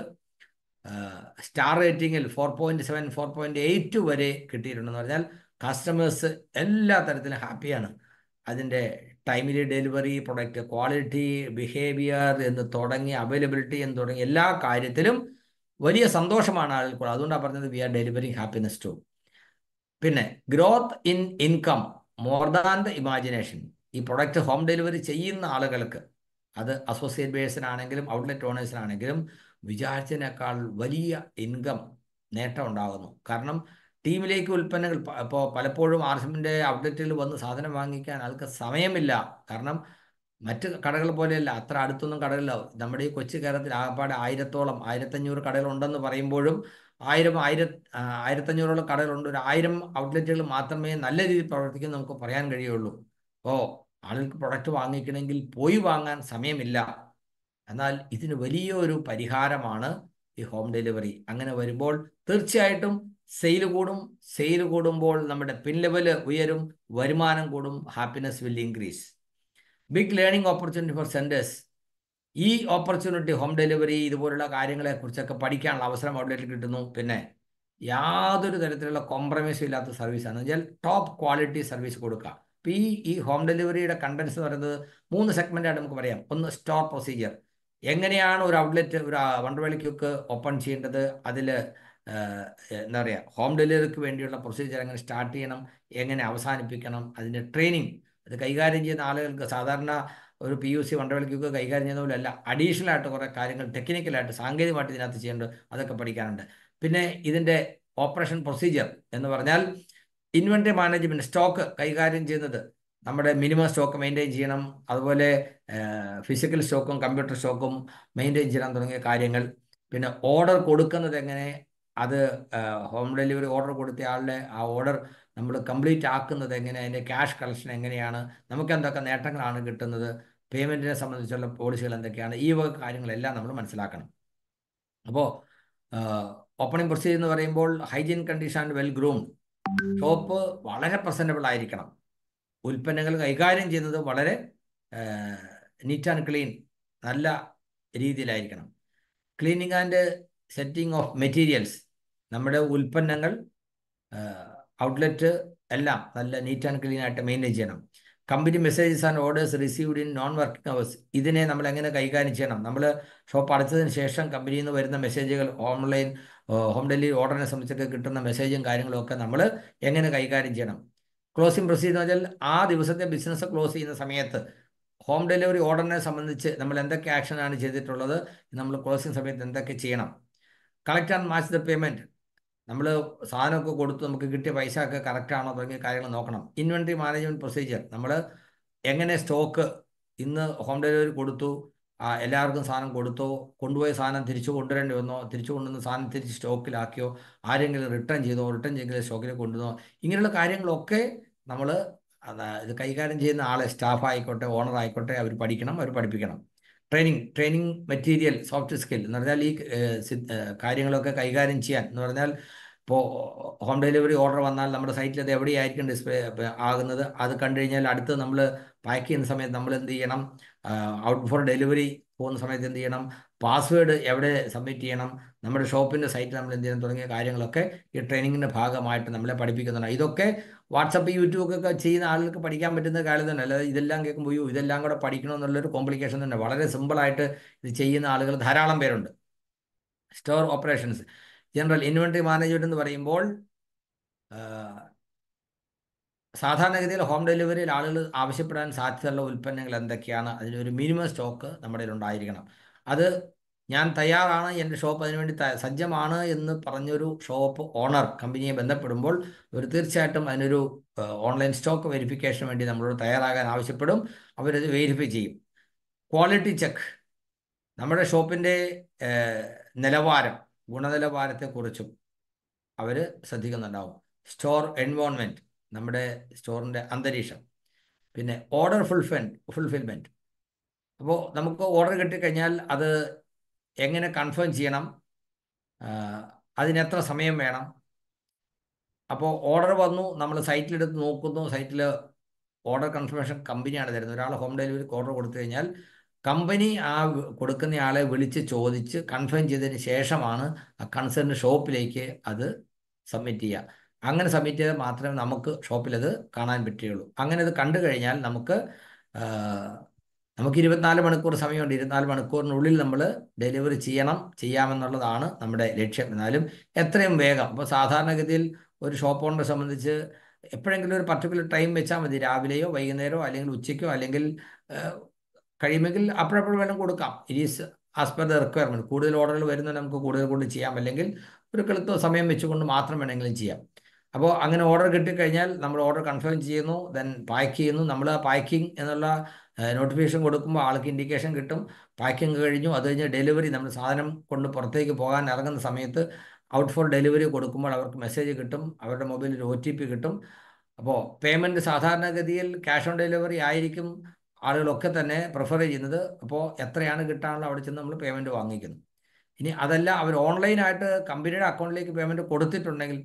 സ്റ്റാർ റേറ്റിംഗിൽ four point seven four point eight വരെ കിട്ടിയിട്ടുണ്ടെന്ന് പറഞ്ഞാൽ കസ്റ്റമേഴ്സ് എല്ലാ തരത്തിലും ഹാപ്പിയാണ് അതിൻ്റെ timely delivery product quality behaviour എന്ന് തുടങ്ങി അവൈലബിലിറ്റി എന്ന് തുടങ്ങി എല്ലാ കാര്യത്തിലും വലിയ സന്തോഷമാണ് ആളുകൾ അതുകൊണ്ടാണ് പറഞ്ഞത് we are delivering happiness to പിന്നെ growth in income more than the imagination ഈ പ്രൊഡക്റ്റ് ഹോം ഡെലിവറി ചെയ്യുന്ന ആളുകൾക്ക് അത് അസോസിയേറ്റ് ബേഴ്സിനാണെങ്കിലും ഔട്ട്ലെറ്റ് ഓണേഴ്സിനാണെങ്കിലും വിചാരിച്ചതിനേക്കാൾ വലിയ ഇൻകം നേട്ടം ഉണ്ടാകുന്നു കാരണം ടീമിലേക്ക് ഉൽപ്പന്നങ്ങൾ ഇപ്പോൾ പലപ്പോഴും ആർസിൻ്റെ ഔട്ട്ലെറ്റിൽ വന്ന് സാധനം വാങ്ങിക്കാൻ ആൾക്ക് സമയമില്ല കാരണം മറ്റ് കടകൾ പോലെയല്ല അത്ര അടുത്തൊന്നും കടകളില്ല നമ്മുടെ ഈ കൊച്ചു കേരളത്തിൽ ആകപ്പാട് ആയിരത്തോളം ആയിരത്തഞ്ഞൂറ് ഉണ്ടെന്ന് പറയുമ്പോഴും ആയിരം ആയിര ആയിരത്തഞ്ഞൂറോളം കടകളുണ്ട് ഒരു ആയിരം ഔട്ട്ലെറ്റുകൾ മാത്രമേ നല്ല രീതിയിൽ പ്രവർത്തിക്കുന്ന നമുക്ക് പറയാൻ കഴിയുള്ളൂ ഓ ആളുകൾക്ക് പ്രൊഡക്റ്റ് വാങ്ങിക്കണമെങ്കിൽ പോയി വാങ്ങാൻ സമയമില്ല എന്നാൽ ഇതിന് വലിയൊരു പരിഹാരമാണ് ഈ ഹോം ഡെലിവറി അങ്ങനെ വരുമ്പോൾ തീർച്ചയായിട്ടും സെയിൽ കൂടും സെയിൽ കൂടുമ്പോൾ നമ്മുടെ പിൻ ലെവൽ ഉയരും വരുമാനം കൂടും happiness will increase big learning opportunity for centres ഈ ഓപ്പർച്യൂണിറ്റി ഹോം ഡെലിവറി ഇതുപോലുള്ള കാര്യങ്ങളെ കുറിച്ചൊക്കെ പഠിക്കാനുള്ള അവസരം അവിടെ കിട്ടുന്നു പിന്നെ യാതൊരു തരത്തിലുള്ള കോംപ്രമൈസും ഇല്ലാത്ത സർവീസാണ് വെച്ചാൽ ടോപ്പ് ക്വാളിറ്റി സർവീസ് കൊടുക്കുക അപ്പോൾ ഈ ഈ ഹോം ഡെലിവറിയുടെ കണ്ടൻസ് എന്ന് പറയുന്നത് മൂന്ന് സെഗ്മെൻറ്റായിട്ട് നമുക്ക് പറയാം ഒന്ന് സ്റ്റോർ പ്രൊസീജിയർ എങ്ങനെയാണ് ഒരു ഔട്ട്ലെറ്റ് ഒരു വണ്ടർവേലിക്കൊക്കെ ഓപ്പൺ ചെയ്യേണ്ടത് അതിൽ എന്താ പറയുക ഹോം ഡെലിവറിക്ക് വേണ്ടിയുള്ള പ്രൊസീജിയർ എങ്ങനെ സ്റ്റാർട്ട് ചെയ്യണം എങ്ങനെ അവസാനിപ്പിക്കണം അതിൻ്റെ ട്രെയിനിങ് ഇത് കൈകാര്യം ചെയ്യുന്ന ആളുകൾക്ക് സാധാരണ ഒരു പി യു സി മണ്ടവിളിക്കൊക്കെ കൈകാര്യം ചെയ്യുന്ന അല്ല അഡീഷണൽ ആയിട്ട് കുറേ കാര്യങ്ങൾ ടെക്നിക്കലായിട്ട് സാങ്കേതികമായിട്ട് ഇതിനകത്ത് ചെയ്യേണ്ടത് അതൊക്കെ പഠിക്കാനുണ്ട് പിന്നെ ഇതിൻ്റെ ഓപ്പറേഷൻ പ്രൊസീജിയർ എന്ന് പറഞ്ഞാൽ ഇൻവെൻ്ററി മാനേജ്മെൻറ്റ് സ്റ്റോക്ക് കൈകാര്യം ചെയ്യുന്നത് നമ്മുടെ മിനിമം സ്റ്റോക്ക് മെയിൻറ്റെയിൻ ചെയ്യണം അതുപോലെ ഫിസിക്കൽ സ്റ്റോക്കും കമ്പ്യൂട്ടർ സ്റ്റോക്കും മെയിൻറ്റെയിൻ ചെയ്യണം തുടങ്ങിയ കാര്യങ്ങൾ പിന്നെ ഓർഡർ കൊടുക്കുന്നത് എങ്ങനെ അത് ഹോം ഡെലിവറി ഓർഡർ കൊടുത്ത ആളുടെ ആ ഓർഡർ നമ്മൾ കംപ്ലീറ്റ് ആക്കുന്നത് എങ്ങനെ അതിൻ്റെ ക്യാഷ് കളക്ഷൻ എങ്ങനെയാണ് നമുക്ക് എന്തൊക്കെ നേട്ടങ്ങളാണ് കിട്ടുന്നത് പേയ്മെൻറ്റിനെ സംബന്ധിച്ചുള്ള പോളിസികൾ എന്തൊക്കെയാണ് ഈ വക കാര്യങ്ങളെല്ലാം നമ്മൾ മനസ്സിലാക്കണം അപ്പോൾ ഓപ്പണിംഗ് പ്രൊസീജർ എന്ന് പറയുമ്പോൾ hygiene condition and well groomed shop വളരെ പ്രസൻറ്റബിൾ ആയിരിക്കണം ഉൽപ്പന്നങ്ങൾ കൈകാര്യം ചെയ്യുന്നത് വളരെ നീറ്റ് ആൻഡ് ക്ലീൻ നല്ല രീതിയിലായിരിക്കണം cleaning and setting of materials നമ്മുടെ ഉൽപ്പന്നങ്ങൾ ഔട്ട്ലെറ്റ് എല്ലാം നല്ല നീറ്റ് ആൻഡ് ക്ലീൻ ആയിട്ട് മെയിൻറ്റെയിൻ ചെയ്യണം company messages and orders received in non working hours ഇതിനെ നമ്മൾ എങ്ങനെ കൈകാര്യം ചെയ്യണം നമ്മൾ ഷോപ്പ് അടച്ചതിന് ശേഷം കമ്പനിയിൽ നിന്ന് വരുന്ന മെസ്സേജുകൾ ഓൺലൈൻ ഹോം ഡെലിവറി ഓർഡറിനെ സംബന്ധിച്ചൊക്കെ കിട്ടുന്ന മെസ്സേജും കാര്യങ്ങളും ഒക്കെ നമ്മൾ എങ്ങനെ കൈകാര്യം ചെയ്യണം ക്ലോസിംഗ് പ്രൊസീജർ എന്ന് വെച്ചാൽ ആ ദിവസത്തെ ബിസിനസ് ക്ലോസ് ചെയ്യുന്ന സമയത്ത് ഹോം ഡെലിവറി ഓർഡറിനെ സംബന്ധിച്ച് നമ്മൾ എന്തൊക്കെ ആക്ഷനാണ് ചെയ്തിട്ടുള്ളത് നമ്മൾ ക്ലോസിംഗ് സമയത്ത് എന്തൊക്കെ ചെയ്യണം collect and match the payment നമ്മൾ സാധനമൊക്കെ കൊടുത്ത് നമുക്ക് കിട്ടിയ പൈസ ഒക്കെ കറക്റ്റാണോ തുടങ്ങിയ കാര്യങ്ങൾ നോക്കണം ഇൻവെൻട്രി മാനേജ്മെൻറ്റ് പ്രൊസീജിയർ നമ്മൾ എങ്ങനെ സ്റ്റോക്ക് ഇന്ന് ഹോം ഡെലിവറി കൊടുത്തു എല്ലാവർക്കും സാധനം കൊടുത്തോ കൊണ്ടുപോയ സാധനം തിരിച്ചു കൊണ്ടുവരേണ്ടി വന്നോ തിരിച്ചു കൊണ്ടുവന്ന സാധനം തിരിച്ച് സ്റ്റോക്കിലാക്കിയോ ആരെങ്കിലും റിട്ടേൺ ചെയ്തോ റിട്ടേൺ ചെയ്തെങ്കിലും സ്റ്റോക്കിൽ കൊണ്ടുവന്നോ ഇങ്ങനെയുള്ള കാര്യങ്ങളൊക്കെ നമ്മൾ ഇത് കൈകാര്യം ചെയ്യുന്ന ആളെ സ്റ്റാഫ് ആയിക്കോട്ടെ ഓണർ ആയിക്കോട്ടെ അവർ പഠിക്കണം അവർ പഠിപ്പിക്കണം training training material soft skill എന്ന് പറഞ്ഞാൽ ഈ കാര്യങ്ങളൊക്കെ കൈകാര്യം ചെയ്യാൻ എന്ന് പറഞ്ഞാൽ ഇപ്പോൾ ഹോം ഡെലിവറി ഓർഡർ വന്നാൽ നമ്മുടെ സൈറ്റിൽ അത് എവിടെയായിരിക്കും ഡിസ്പ്ലേ ആകുന്നത് അത് കണ്ടു കഴിഞ്ഞാൽ അടുത്ത് നമ്മൾ പാക്ക് ചെയ്യുന്ന സമയത്ത് നമ്മൾ എന്ത് ചെയ്യണം ഔട്ട് ഫോർ ഡെലിവറി പോകുന്ന സമയത്ത് എന്ത് ചെയ്യണം പാസ്വേഡ് എവിടെ സബ്മിറ്റ് ചെയ്യണം നമ്മുടെ ഷോപ്പിൻ്റെ സൈറ്റ് നമ്മൾ എന്ത് ചെയ്യണം തുടങ്ങിയ കാര്യങ്ങളൊക്കെ ഈ ട്രെയിനിങ്ങിൻ്റെ ഭാഗമായിട്ട് നമ്മളെ പഠിപ്പിക്കുന്നുണ്ട് ഇതൊക്കെ വാട്സപ്പ് യൂട്യൂബ് ഒക്കെ ചെയ്യുന്ന ആളുകൾക്ക് പഠിക്കാൻ പറ്റുന്ന കാര്യം തന്നെ അല്ലാതെ ഇതെല്ലാം കേൾക്കുമ്പോൾ അയ്യോ ഇതെല്ലാം കൂടെ പഠിക്കണം എന്നുള്ളൊരു കോംപ്ലിക്കേഷൻ തന്നെ വളരെ സിമ്പിളായിട്ട് ഇത് ചെയ്യുന്ന ആളുകൾ ധാരാളം പേരുണ്ട് store operations general inventory management എന്ന് പറയുമ്പോൾ സാധാരണഗതിയിൽ ഹോം ഡെലിവറിയിൽ ആളുകൾ ആവശ്യപ്പെടാൻ സാധ്യതയുള്ള ഉൽപ്പന്നങ്ങൾ എന്തൊക്കെയാണ് അതിനൊരു മിനിമം സ്റ്റോക്ക് നമ്മുടെ ഉണ്ടായിരിക്കണം അത് ഞാൻ തയ്യാറാണ് എൻ്റെ ഷോപ്പ് അതിനുവേണ്ടി സജ്ജമാണ് എന്ന് പറഞ്ഞൊരു ഷോപ്പ് ഓണർ കമ്പനിയെ ബന്ധപ്പെടുമ്പോൾ ഒരു തീർച്ചയായിട്ടും അതിനൊരു ഓൺലൈൻ സ്റ്റോക്ക് വെരിഫിക്കേഷന് വേണ്ടി നമ്മളോട് തയ്യാറാകാൻ ആവശ്യപ്പെടും അവരത് വെരിഫൈ ചെയ്യും ക്വാളിറ്റി ചെക്ക് നമ്മുടെ ഷോപ്പിൻ്റെ നിലവാരം ഗുണനിലവാരത്തെക്കുറിച്ചും അവർ ശ്രദ്ധിക്കുന്നുണ്ടാവും സ്റ്റോർ എൻവോൺമെൻറ്റ് നമ്മുടെ സ്റ്റോറിൻ്റെ അന്തരീക്ഷം പിന്നെ ഓർഡർ ഫുൾഫിൽ ഫുൾഫിൽമെൻറ്റ് അപ്പോൾ നമുക്ക് ഓർഡർ കിട്ടിക്കഴിഞ്ഞാൽ അത് എങ്ങനെ കൺഫേം ചെയ്യണം അതിനെത്ര സമയം വേണം അപ്പോൾ ഓർഡർ വന്നു നമ്മൾ സൈറ്റിലെടുത്ത് നോക്കുന്നു സൈറ്റിൽ ഓർഡർ കൺഫർമേഷൻ കമ്പനിയാണ് തരുന്നത് ഒരാൾ ഹോം ഡെലിവറി ഓർഡർ കൊടുത്തു കഴിഞ്ഞാൽ കമ്പനി ആ കൊടുക്കുന്ന ആളെ വിളിച്ച് ചോദിച്ച് കൺഫേം ചെയ്തതിന് ശേഷമാണ് ആ കൺസേണിൻ്റെ ഷോപ്പിലേക്ക് അത് സബ്മിറ്റ് ചെയ്യുക അങ്ങനെ സബ്മിറ്റ് ചെയ്താൽ മാത്രമേ നമുക്ക് ഷോപ്പിൽ അത് കാണാൻ പറ്റുകയുള്ളൂ അങ്ങനെ അത് കണ്ടു കഴിഞ്ഞാൽ നമുക്ക് നമുക്ക് ഇരുപത്തിനാല് മണിക്കൂർ സമയമുണ്ട് ഇരുപത്തിനാല് മണിക്കൂറിനുള്ളിൽ നമ്മൾ ഡെലിവറി ചെയ്യണം ചെയ്യാമെന്നുള്ളതാണ് നമ്മുടെ ലക്ഷ്യം എന്നാലും എത്രയും വേഗം ഇപ്പോൾ സാധാരണഗതിയിൽ ഒരു ഷോപ്പ് ഓണറെ സംബന്ധിച്ച് എപ്പോഴെങ്കിലും ഒരു പർട്ടിക്കുലർ ടൈം വെച്ചാൽ മതി രാവിലെയോ വൈകുന്നേരമോ അല്ലെങ്കിൽ ഉച്ചയ്ക്കോ അല്ലെങ്കിൽ കഴിയുമെങ്കിൽ അപ്പോഴപ്പോൾ വേണം കൊടുക്കാം it is as per the requirement കൂടുതൽ ഓർഡറുകൾ വരുന്നത് നമുക്ക് കൂടുതൽ കൊണ്ട് ചെയ്യാം അല്ലെങ്കിൽ ഒരു കെളുത്തോ സമയം വെച്ചുകൊണ്ട് മാത്രം വേണമെങ്കിലും ചെയ്യാം അപ്പോൾ അങ്ങനെ ഓർഡർ കിട്ടിക്കഴിഞ്ഞാൽ നമ്മൾ ഓർഡർ കൺഫേം ചെയ്യുന്നു ദെൻ പാക്ക് ചെയ്യുന്നു നമ്മൾ ആ പാക്കിംഗ് എന്നുള്ള നോട്ടിഫിക്കേഷൻ കൊടുക്കുമ്പോൾ ആൾക്ക് ഇൻഡിക്കേഷൻ കിട്ടും പാക്കിങ് കഴിഞ്ഞു അത് കഴിഞ്ഞ് ഡെലിവറി നമ്മൾ സാധനം കൊണ്ട് പുറത്തേക്ക് പോകാൻ ഇറങ്ങുന്ന സമയത്ത് ഔട്ട് ഫോർ ഡെലിവറി കൊടുക്കുമ്പോൾ അവർക്ക് മെസ്സേജ് കിട്ടും അവരുടെ മൊബൈലിൽ ഒ ടി പി കിട്ടും അപ്പോൾ പേയ്മെൻറ്റ് സാധാരണഗതിയിൽ ക്യാഷ് ഓൺ ഡെലിവറി ആയിരിക്കും ആളുകളൊക്കെ തന്നെ പ്രിഫർ ചെയ്യുന്നത് അപ്പോൾ എത്രയാണ് കിട്ടാനുള്ള അവിടെ ചെന്ന് നമ്മൾ പേയ്മെൻറ്റ് വാങ്ങിക്കുന്നു ഇനി അതല്ല അവർ ഓൺലൈനായിട്ട് കമ്പനിയുടെ അക്കൗണ്ടിലേക്ക് പേയ്മെൻറ്റ് കൊടുത്തിട്ടുണ്ടെങ്കിൽ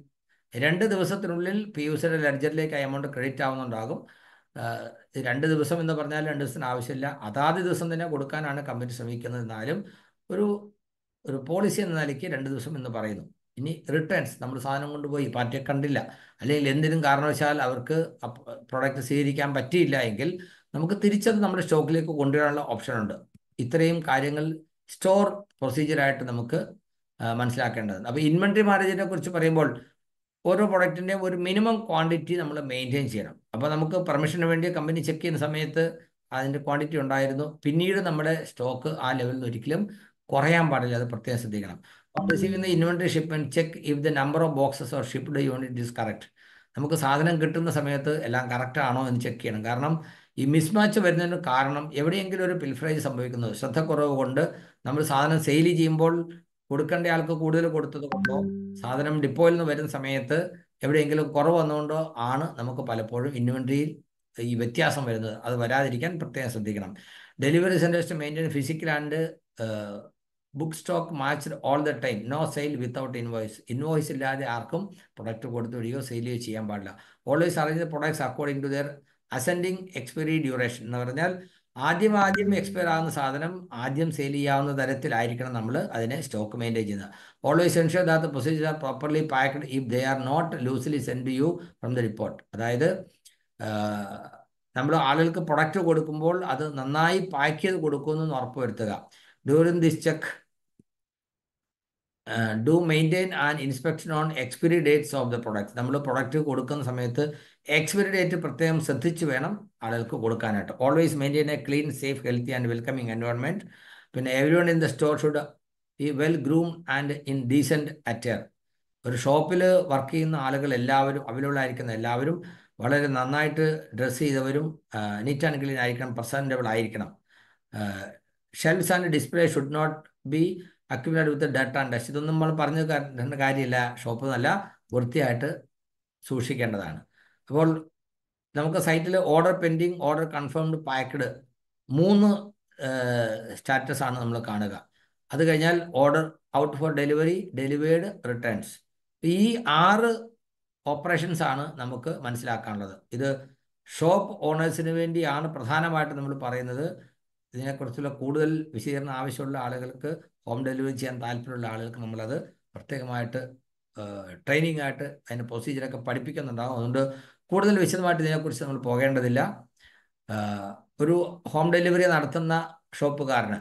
രണ്ട് ദിവസത്തിനുള്ളിൽ പി യു സിയുടെ ലെഡ്ജറിലേക്ക് എമൗണ്ട് ക്രെഡിറ്റ് ആവുന്നുണ്ടാകും രണ്ട് ദിവസം എന്ന് പറഞ്ഞാൽ രണ്ട് ദിവസത്തിന് ആവശ്യമില്ല അതാത് ദിവസം തന്നെ കൊടുക്കാനാണ് കമ്പനി ശ്രമിക്കുന്നത് എന്നാലും ഒരു ഒരു പോളിസി എന്ന നിലയ്ക്ക് രണ്ട് ദിവസം എന്ന് പറയുന്നു ഇനി റിട്ടേൺസ് നമ്മൾ സാധനം കൊണ്ടുപോയി പാർട്ടിയെ കണ്ടില്ല അല്ലെങ്കിൽ എന്തിനും കാരണവശാൽ അവർക്ക് പ്രൊഡക്റ്റ് സ്വീകരിക്കാൻ പറ്റിയില്ല എങ്കിൽ നമുക്ക് തിരിച്ചത് നമ്മുടെ സ്റ്റോക്കിലേക്ക് കൊണ്ടുവരാനുള്ള ഓപ്ഷൻ ഉണ്ട് ഇത്രയും കാര്യങ്ങൾ സ്റ്റോർ പ്രൊസീജിയറായിട്ട് നമുക്ക് മനസ്സിലാക്കേണ്ടത് അപ്പോൾ ഇൻവെന്ററി മാനേജറിനെ കുറിച്ച് പറയുമ്പോൾ ഓരോ പ്രൊഡക്റ്റിൻ്റെയും ഒരു മിനിമം ക്വാണ്ടിറ്റി നമ്മൾ മെയിൻറ്റെയിൻ ചെയ്യണം അപ്പോൾ നമുക്ക് പെർമിഷന് വേണ്ടി കമ്പനി ചെക്ക് ചെയ്യുന്ന സമയത്ത് അതിൻ്റെ ക്വാണ്ടിറ്റി ഉണ്ടായിരുന്നു പിന്നീട് നമ്മുടെ സ്റ്റോക്ക് ആ ലെവലിൽ ഒരിക്കലും കുറയാൻ പാടില്ല അത് പ്രത്യേകം ശ്രദ്ധിക്കണം അപ്പോൾ the inventory shipment check if the number of boxes or shipped unit is correct നമുക്ക് സാധനം കിട്ടുന്ന സമയത്ത് എല്ലാം കറക്റ്റാണോ ആണോ എന്ന് ചെക്ക് ചെയ്യണം കാരണം ഈ മിസ്മാച്ച് വരുന്നതിന് കാരണം എവിടെയെങ്കിലും ഒരു പിൽഫ്രേജ് സംഭവിക്കുന്നത് ശ്രദ്ധക്കുറവ് കൊണ്ട് നമ്മൾ സാധനം സെയിൽ ചെയ്യുമ്പോൾ കൊടുക്കേണ്ട ആൾക്ക് കൂടുതൽ കൊടുത്തത് കൊണ്ടോ സാധനം ഡിപ്പോയിൽ നിന്ന് വരുന്ന സമയത്ത് എവിടെയെങ്കിലും കുറവ് വന്നുകൊണ്ടോ ആണ് നമുക്ക് പലപ്പോഴും ഇൻവെൻട്രിയിൽ ഈ വ്യത്യാസം വരുന്നത് അത് വരാതിരിക്കാൻ പ്രത്യേകം ശ്രദ്ധിക്കണം delivery centres to maintain physical and book stock matched all the time no sale without invoice invoice ഇല്ലാതെ ആർക്കും പ്രൊഡക്റ്റ് കൊടുത്തുവിടുകയോ സെയിലോ ചെയ്യാൻ പാടില്ല always arrange products according to their ascending expiry duration എന്ന് പറഞ്ഞാൽ ആദ്യം ആദ്യം എക്സ്പയർ ആകുന്ന സാധനം ആദ്യം സെയിൽ ചെയ്യാവുന്ന തരത്തിലായിരിക്കണം നമ്മൾ അതിനെ സ്റ്റോക്ക് മെയിൻറ്റെയിൻ ചെയ്യുന്നത് always ensure that procedure are properly packed if they are not loosely send to you from the report അതായത് നമ്മൾ ആളുകൾക്ക് പ്രൊഡക്റ്റ് കൊടുക്കുമ്പോൾ അത് നന്നായി പാക്ക് ചെയ്ത് കൊടുക്കുമെന്ന് ഉറപ്പുവരുത്തുക during this check do maintain and inspection on expiry dates of the product നമ്മൾ പ്രൊഡക്റ്റ് കൊടുക്കുന്ന സമയത്ത് എക്സ്പയറി ഡേറ്റ് പ്രത്യേകം ശ്രദ്ധിച്ച് വേണം ആളുകൾക്ക് കൊടുക്കാനായിട്ട് always maintain a clean safe healthy and welcoming environment പിന്നെ everyone in the store should ഈ well groom and in decent attire ഒരു ഷോപ്പിൽ വർക്ക് ചെയ്യുന്ന ആളുകൾ എല്ലാവരും അവൈലബിളായിരിക്കുന്ന എല്ലാവരും വളരെ നന്നായിട്ട് ഡ്രസ്സ് ചെയ്തവരും നീറ്റ് ആൻഡ് ക്ലീൻ ആയിരിക്കണം പ്രസൻറ്റബിൾ ആയിരിക്കണം shelves and display should not be accumulate with ഡെറ്റ് ആൻഡ് ഡസ്റ്റ് ഇതൊന്നും നമ്മൾ പറഞ്ഞു കാര്യമില്ല ഷോപ്പ് നല്ല വൃത്തിയായിട്ട് സൂക്ഷിക്കേണ്ടതാണ് അപ്പോൾ നമുക്ക് സൈറ്റിൽ order pending order confirmed packed മൂന്ന് സ്റ്റാറ്റസ് ആണ് നമ്മൾ കാണുക അത് കഴിഞ്ഞാൽ order out for delivery delivered returns ഈ ആറ് ഓപ്പറേഷൻസ് ആണ് നമുക്ക് മനസ്സിലാക്കാനുള്ളത് ഇത് ഷോപ്പ് ഓണേഴ്സിന് വേണ്ടിയാണ് പ്രധാനമായിട്ട് നമ്മൾ പറയുന്നത് ഇതിനെക്കുറിച്ചുള്ള കൂടുതൽ വിശദീകരണം ആവശ്യമുള്ള ആളുകൾക്ക് ഹോം ഡെലിവറി ചെയ്യാൻ താല്പര്യമുള്ള ആളുകൾക്ക് നമ്മളത് പ്രത്യേകമായിട്ട് ട്രെയിനിങ് ആയിട്ട് അതിൻ്റെ പ്രൊസീജിയറൊക്കെ പഠിപ്പിക്കുന്നുണ്ടാകും അതുകൊണ്ട് കൂടുതൽ വിശദമായിട്ട് ഇതിനെക്കുറിച്ച് നമ്മൾ പോകേണ്ടതില്ല ഒരു ഹോം ഡെലിവറി നടത്തുന്ന ഷോപ്പുകാരന്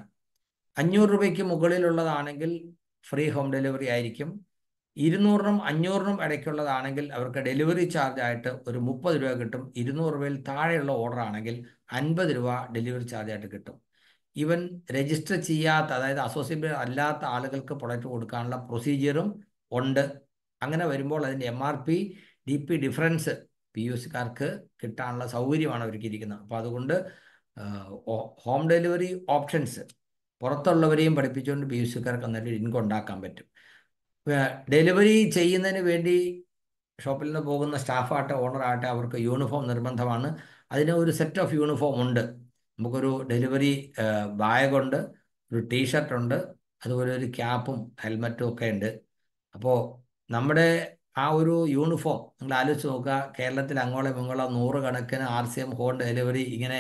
അഞ്ഞൂറ് രൂപയ്ക്ക് മുകളിലുള്ളതാണെങ്കിൽ ഫ്രീ ഹോം ഡെലിവറി ആയിരിക്കും ഇരുന്നൂറിനും അഞ്ഞൂറിനും ഇടയ്ക്കുള്ളതാണെങ്കിൽ അവർക്ക് ഡെലിവറി ചാർജ് ആയിട്ട് ഒരു മുപ്പത് രൂപ കിട്ടും ഇരുന്നൂറ് രൂപയിൽ താഴെയുള്ള ഓർഡർ ആണെങ്കിൽ അൻപത് രൂപ ഡെലിവറി ചാർജ് ആയിട്ട് കിട്ടും ഇവൻ രജിസ്റ്റർ ചെയ്യാത്ത അതായത് അസോസിയേറ്റ് അല്ലാത്ത ആളുകൾക്ക് പ്രൊഡക്റ്റ് കൊടുക്കാനുള്ള പ്രൊസീജിയറും ഉണ്ട് അങ്ങനെ വരുമ്പോൾ അതിൻ്റെ M R P D P difference P U സിക്കാർക്ക് കിട്ടാനുള്ള സൗകര്യമാണ് ഒരുക്കിയിരിക്കുന്നത് അപ്പോൾ അതുകൊണ്ട് ഹോം ഡെലിവറി ഓപ്ഷൻസ് പുറത്തുള്ളവരെയും പഠിപ്പിച്ചുകൊണ്ട് പി യു സിക്കാർക്ക് നല്ലൊരു ഇൻകം ഉണ്ടാക്കാൻ പറ്റും ഡെലിവറി ചെയ്യുന്നതിന് വേണ്ടി ഷോപ്പിൽ നിന്ന് പോകുന്ന സ്റ്റാഫാകട്ടെ ഓണറാകട്ടെ അവർക്ക് യൂണിഫോം നിർബന്ധമാണ് അതിന് ഒരു സെറ്റ് ഓഫ് യൂണിഫോം ഉണ്ട് നമുക്കൊരു ഡെലിവറി ബാഗുണ്ട് ഒരു ടീഷർട്ടുണ്ട് അതുപോലെ ഒരു ക്യാപ്പും ഹെൽമറ്റും ഒക്കെ ഉണ്ട് അപ്പോൾ നമ്മുടെ ആ ഒരു യൂണിഫോം നിങ്ങൾ ആലോചിച്ച് നോക്കുക കേരളത്തിൽ അങ്ങോളം ഇങ്ങോളം നൂറുകണക്കിന് R C M home delivery ഇങ്ങനെ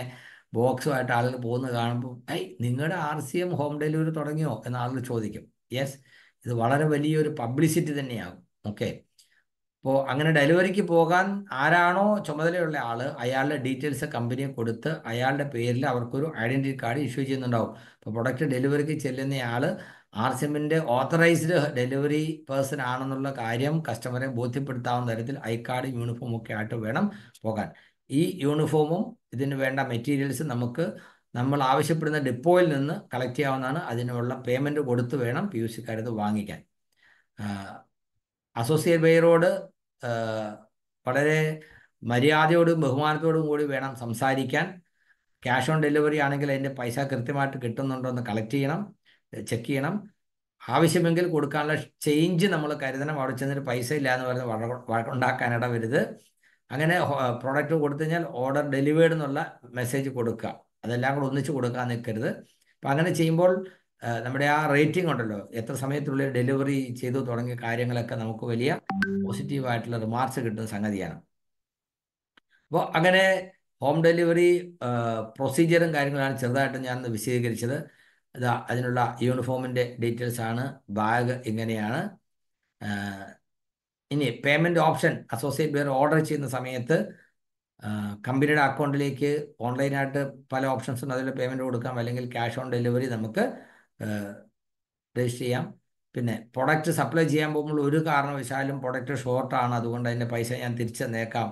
ബോക്സുമായിട്ട് ആളുകൾ പോകുന്നത് കാണുമ്പോൾ ഐ നിങ്ങളുടെ R C M home delivery തുടങ്ങിയോ എന്ന് ആളുകൾ ചോദിക്കും യെസ് ഇത് വളരെ വലിയൊരു പബ്ലിസിറ്റി തന്നെയാകും ഓക്കെ അപ്പോൾ അങ്ങനെ ഡെലിവറിക്ക് പോകാൻ ആരാണോ ചുമതലയുള്ള ആൾ അയാളുടെ ഡീറ്റെയിൽസ് കമ്പനിയെ കൊടുത്ത് അയാളുടെ പേരിൽ അവർക്കൊരു ഐഡൻറ്റിറ്റി കാർഡ് ഇഷ്യൂ ചെയ്യുന്നുണ്ടാവും അപ്പോൾ പ്രൊഡക്റ്റ് ഡെലിവറിക്ക് ചെല്ലുന്ന ആൾ ആർ സി എമ്മിൻ്റെ ഓത്തറൈസ്ഡ് ഡെലിവറി പേഴ്സൺ ആണെന്നുള്ള കാര്യം കസ്റ്റമറെ ബോധ്യപ്പെടുത്താവുന്ന തരത്തിൽ ഐ കാർഡ് യൂണിഫോം ഒക്കെ ആയിട്ട് വേണം പോകാൻ ഈ യൂണിഫോമും ഇതിന് വേണ്ട മെറ്റീരിയൽസ് നമുക്ക് നമ്മൾ ആവശ്യപ്പെടുന്ന ഡിപ്പോയിൽ നിന്ന് കളക്ട് ചെയ്യാവുന്നതാണ് അതിനുള്ള പേയ്മെന്റ് കൊടുത്തു വേണം പി യു സിക്കാരത് വാങ്ങിക്കാൻ അസോസിയേറ്റ് ബെയറോട് വളരെ മര്യാദയോടും ബഹുമാനത്തോടും കൂടി വേണം സംസാരിക്കാൻ ക്യാഷ് ഓൺ ഡെലിവറി ആണെങ്കിൽ അതിൻ്റെ പൈസ കൃത്യമായിട്ട് കിട്ടുന്നുണ്ടോ എന്ന് കളക്ട് ചെയ്യണം ചെക്ക് ചെയ്യണം ആവശ്യമെങ്കിൽ കൊടുക്കാനുള്ള ചേഞ്ച് നമ്മൾ കരുതണം അവിടെ ചെന്നിട്ട് പൈസ ഇല്ല എന്ന് പറഞ്ഞ് ഉണ്ടാക്കാനിട വരുത് അങ്ങനെ പ്രോഡക്റ്റ് കൊടുത്തു കഴിഞ്ഞാൽ ഓർഡർ ഡെലിവേർഡ് എന്നുള്ള മെസ്സേജ് കൊടുക്കുക അതെല്ലാം കൂടെ ഒന്നിച്ച് കൊടുക്കാൻ നിൽക്കരുത് അപ്പം അങ്ങനെ ചെയ്യുമ്പോൾ നമ്മുടെ ആ റേറ്റിംഗ് ഉണ്ടല്ലോ എത്ര സമയത്തുള്ളിൽ ഡെലിവറി ചെയ്തു തുടങ്ങിയ കാര്യങ്ങളൊക്കെ നമുക്ക് വലിയ പോസിറ്റീവായിട്ടുള്ള റിമാർക്സ് കിട്ടുന്ന സംഗതിയാണ് അപ്പോൾ അങ്ങനെ ഹോം ഡെലിവറി പ്രൊസീജിയറും കാര്യങ്ങളാണ് ചെറുതായിട്ട് ഞാൻ വിശദീകരിച്ചത് ഇതാ അതിനുള്ള യൂണിഫോമിൻ്റെ ഡീറ്റെയിൽസ് ആണ് ബാഗ് ഇങ്ങനെയാണ് ഇനി payment option associate buyer order ചെയ്യുന്ന സമയത്ത് കമ്പനിയുടെ അക്കൗണ്ടിലേക്ക് ഓൺലൈനായിട്ട് പല ഓപ്ഷൻസ് ഉണ്ട് അതിൽ പേയ്മെൻറ്റ് കൊടുക്കാം അല്ലെങ്കിൽ ക്യാഷ് ഓൺ ഡെലിവറി നമുക്ക് രജിസ്റ്റർ ചെയ്യാം പിന്നെ പ്രൊഡക്റ്റ് സപ്ലൈ ചെയ്യാൻ പോകുമ്പോൾ ഒരു കാരണവശാലും പ്രൊഡക്റ്റ് ഷോർട്ടാണ് അതുകൊണ്ട് അതിൻ്റെ പൈസ ഞാൻ തിരിച്ചു തന്നേക്കാം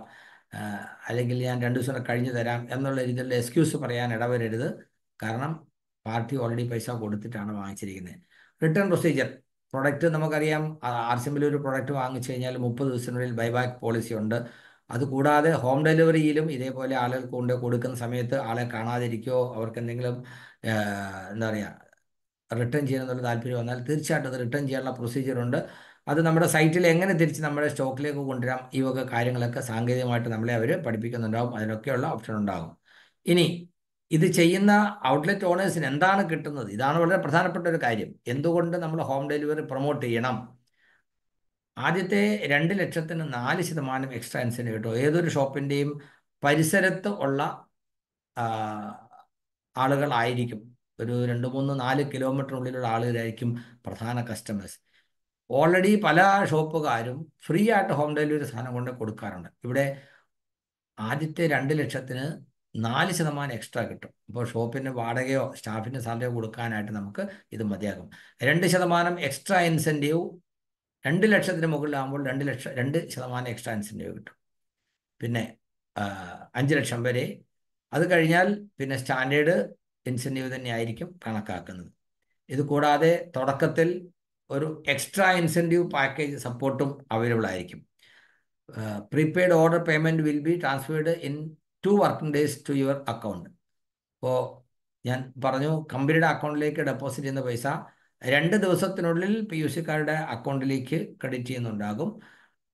അല്ലെങ്കിൽ ഞാൻ രണ്ട് ദിവസം കഴിഞ്ഞു തരാം എന്നുള്ള രീതിയിലുള്ള എക്സ്ക്യൂസ് പറയാൻ ഇടവരരുത് കാരണം പാർട്ടി ഓൾറെഡി പൈസ കൊടുത്തിട്ടാണ് വാങ്ങിച്ചിരിക്കുന്നത് റിട്ടേൺ പ്രൊസീജിയർ പ്രൊഡക്റ്റ് നമുക്കറിയാം ആർസിമ്പിൽ ഒരു പ്രൊഡക്റ്റ് വാങ്ങിച്ചു കഴിഞ്ഞാൽ മുപ്പത് ദിവസത്തിനുള്ളിൽ ബൈബാക്ക് പോളിസി ഉണ്ട് അതുകൂടാതെ ഹോം ഡെലിവറിയിലും ഇതേപോലെ ആളുകൾ കൊണ്ട് കൊടുക്കുന്ന സമയത്ത് ആളെ കാണാതിരിക്കോ അവർക്ക് എന്തെങ്കിലും എന്താ പറയുക റിട്ടേൺ ചെയ്യണമെന്നുള്ള താല്പര്യം വന്നാൽ തീർച്ചയായിട്ടും അത് റിട്ടേൺ ചെയ്യാനുള്ള പ്രൊസീജിയർ ഉണ്ട് അത് നമ്മുടെ സൈറ്റിൽ എങ്ങനെ തിരിച്ച് നമ്മുടെ സ്റ്റോക്കിലേക്ക് കൊണ്ടുവരാം ഈ വക കാര്യങ്ങളൊക്കെ സാങ്കേതികമായിട്ട് നമ്മളെ അവർ പഠിപ്പിക്കുന്നുണ്ടാവും അതിനൊക്കെയുള്ള ഓപ്ഷൻ ഉണ്ടാകും ഇനി ഇത് ചെയ്യുന്ന ഔട്ട്ലെറ്റ് ഓണേഴ്സിന് എന്താണ് കിട്ടുന്നത് ഇതാണ് വളരെ പ്രധാനപ്പെട്ട ഒരു കാര്യം എന്തുകൊണ്ട് നമ്മൾ ഹോം ഡെലിവറി പ്രൊമോട്ട് ചെയ്യണം ആദ്യത്തെ രണ്ട് ലക്ഷത്തിന് നാല് ശതമാനം എക്സ്ട്രാ ഇൻസെൻറ്റ് കിട്ടും ഏതൊരു ഷോപ്പിൻ്റെയും പരിസരത്ത് ഉള്ള ആളുകളായിരിക്കും ഒരു രണ്ട് മൂന്ന് നാല് കിലോമീറ്ററിനുള്ളിലുള്ള ആളുകളായിരിക്കും പ്രധാന കസ്റ്റമേഴ്സ് ഓൾറെഡി പല ഷോപ്പുകാരും ഫ്രീ ആയിട്ട് ഹോം ഡെലിവറി സാധനം കൊണ്ട് കൊടുക്കാറുണ്ട് ഇവിടെ ആദ്യത്തെ രണ്ട് ലക്ഷത്തിന് നാല് ശതമാനം എക്സ്ട്രാ കിട്ടും ഇപ്പോൾ ഷോപ്പിന് വാടകയോ സ്റ്റാഫിന് സാലറിയോ കൊടുക്കാനായിട്ട് നമുക്ക് ഇത് മതിയാകും രണ്ട് ശതമാനം എക്സ്ട്രാ ഇൻസെൻറ്റീവ് രണ്ട് ലക്ഷത്തിന് മുകളിലാകുമ്പോൾ രണ്ട് ലക്ഷം രണ്ട് ശതമാനം എക്സ്ട്രാ ഇൻസെൻറ്റീവ് കിട്ടും പിന്നെ അഞ്ച് ലക്ഷം വരെ അത് കഴിഞ്ഞാൽ പിന്നെ സ്റ്റാൻഡേർഡ് ഇൻസെൻറ്റീവ് തന്നെയായിരിക്കും കണക്കാക്കുന്നത് ഇത് കൂടാതെ തുടക്കത്തിൽ ഒരു എക്സ്ട്രാ ഇൻസെൻറ്റീവ് പാക്കേജ് സപ്പോർട്ടും അവൈലബിൾ ആയിരിക്കും prepaid order payment will be transferred in two working days to your account അപ്പോൾ ഞാൻ പറഞ്ഞു കമ്പനിയുടെ അക്കൗണ്ടിലേക്ക് ഡെപ്പോസിറ്റ് ചെയ്യുന്ന പൈസ രണ്ട് ദിവസത്തിനുള്ളിൽ പി യു സിക്കാരുടെ അക്കൗണ്ടിലേക്ക് ക്രെഡിറ്റ് ചെയ്യുന്നുണ്ടാകും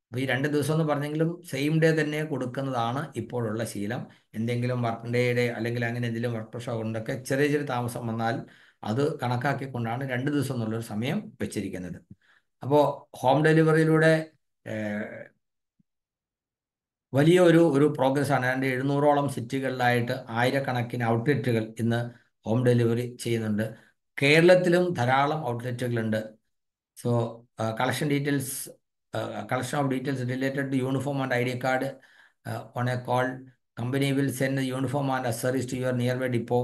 അപ്പോൾ ഈ രണ്ട് ദിവസം എന്ന് പറഞ്ഞെങ്കിലും സെയിം ഡേ തന്നെ കൊടുക്കുന്നതാണ് ഇപ്പോഴുള്ള ശീലം എന്തെങ്കിലും വർക്ക് ഡേയുടെ അല്ലെങ്കിൽ അങ്ങനെ എന്തെങ്കിലും വർക്ക് പ്രഷർ കൊണ്ടൊക്കെ ചെറിയ ചെറിയ താമസം വന്നാൽ അത് കണക്കാക്കിക്കൊണ്ടാണ് രണ്ട് ദിവസം എന്നുള്ളൊരു സമയം വെച്ചിരിക്കുന്നത് അപ്പോൾ ഹോം ഡെലിവറിയിലൂടെ വലിയ ഒരു ഒരു പ്രോഗ്രസ് ആണ് ഏതാണ്ട് എഴുന്നൂറോളം സിറ്റികളിലായിട്ട് ആയിരക്കണക്കിന് ഔട്ട്ലെറ്റുകൾ ഇന്ന് ഹോം ഡെലിവറി ചെയ്യുന്നുണ്ട് കേരളത്തിലും ധാരാളം ഔട്ട്ലെറ്റുകളുണ്ട് so collection details collection of details related to uniform and I D card on a call company will send uniform and accessories to your nearby depot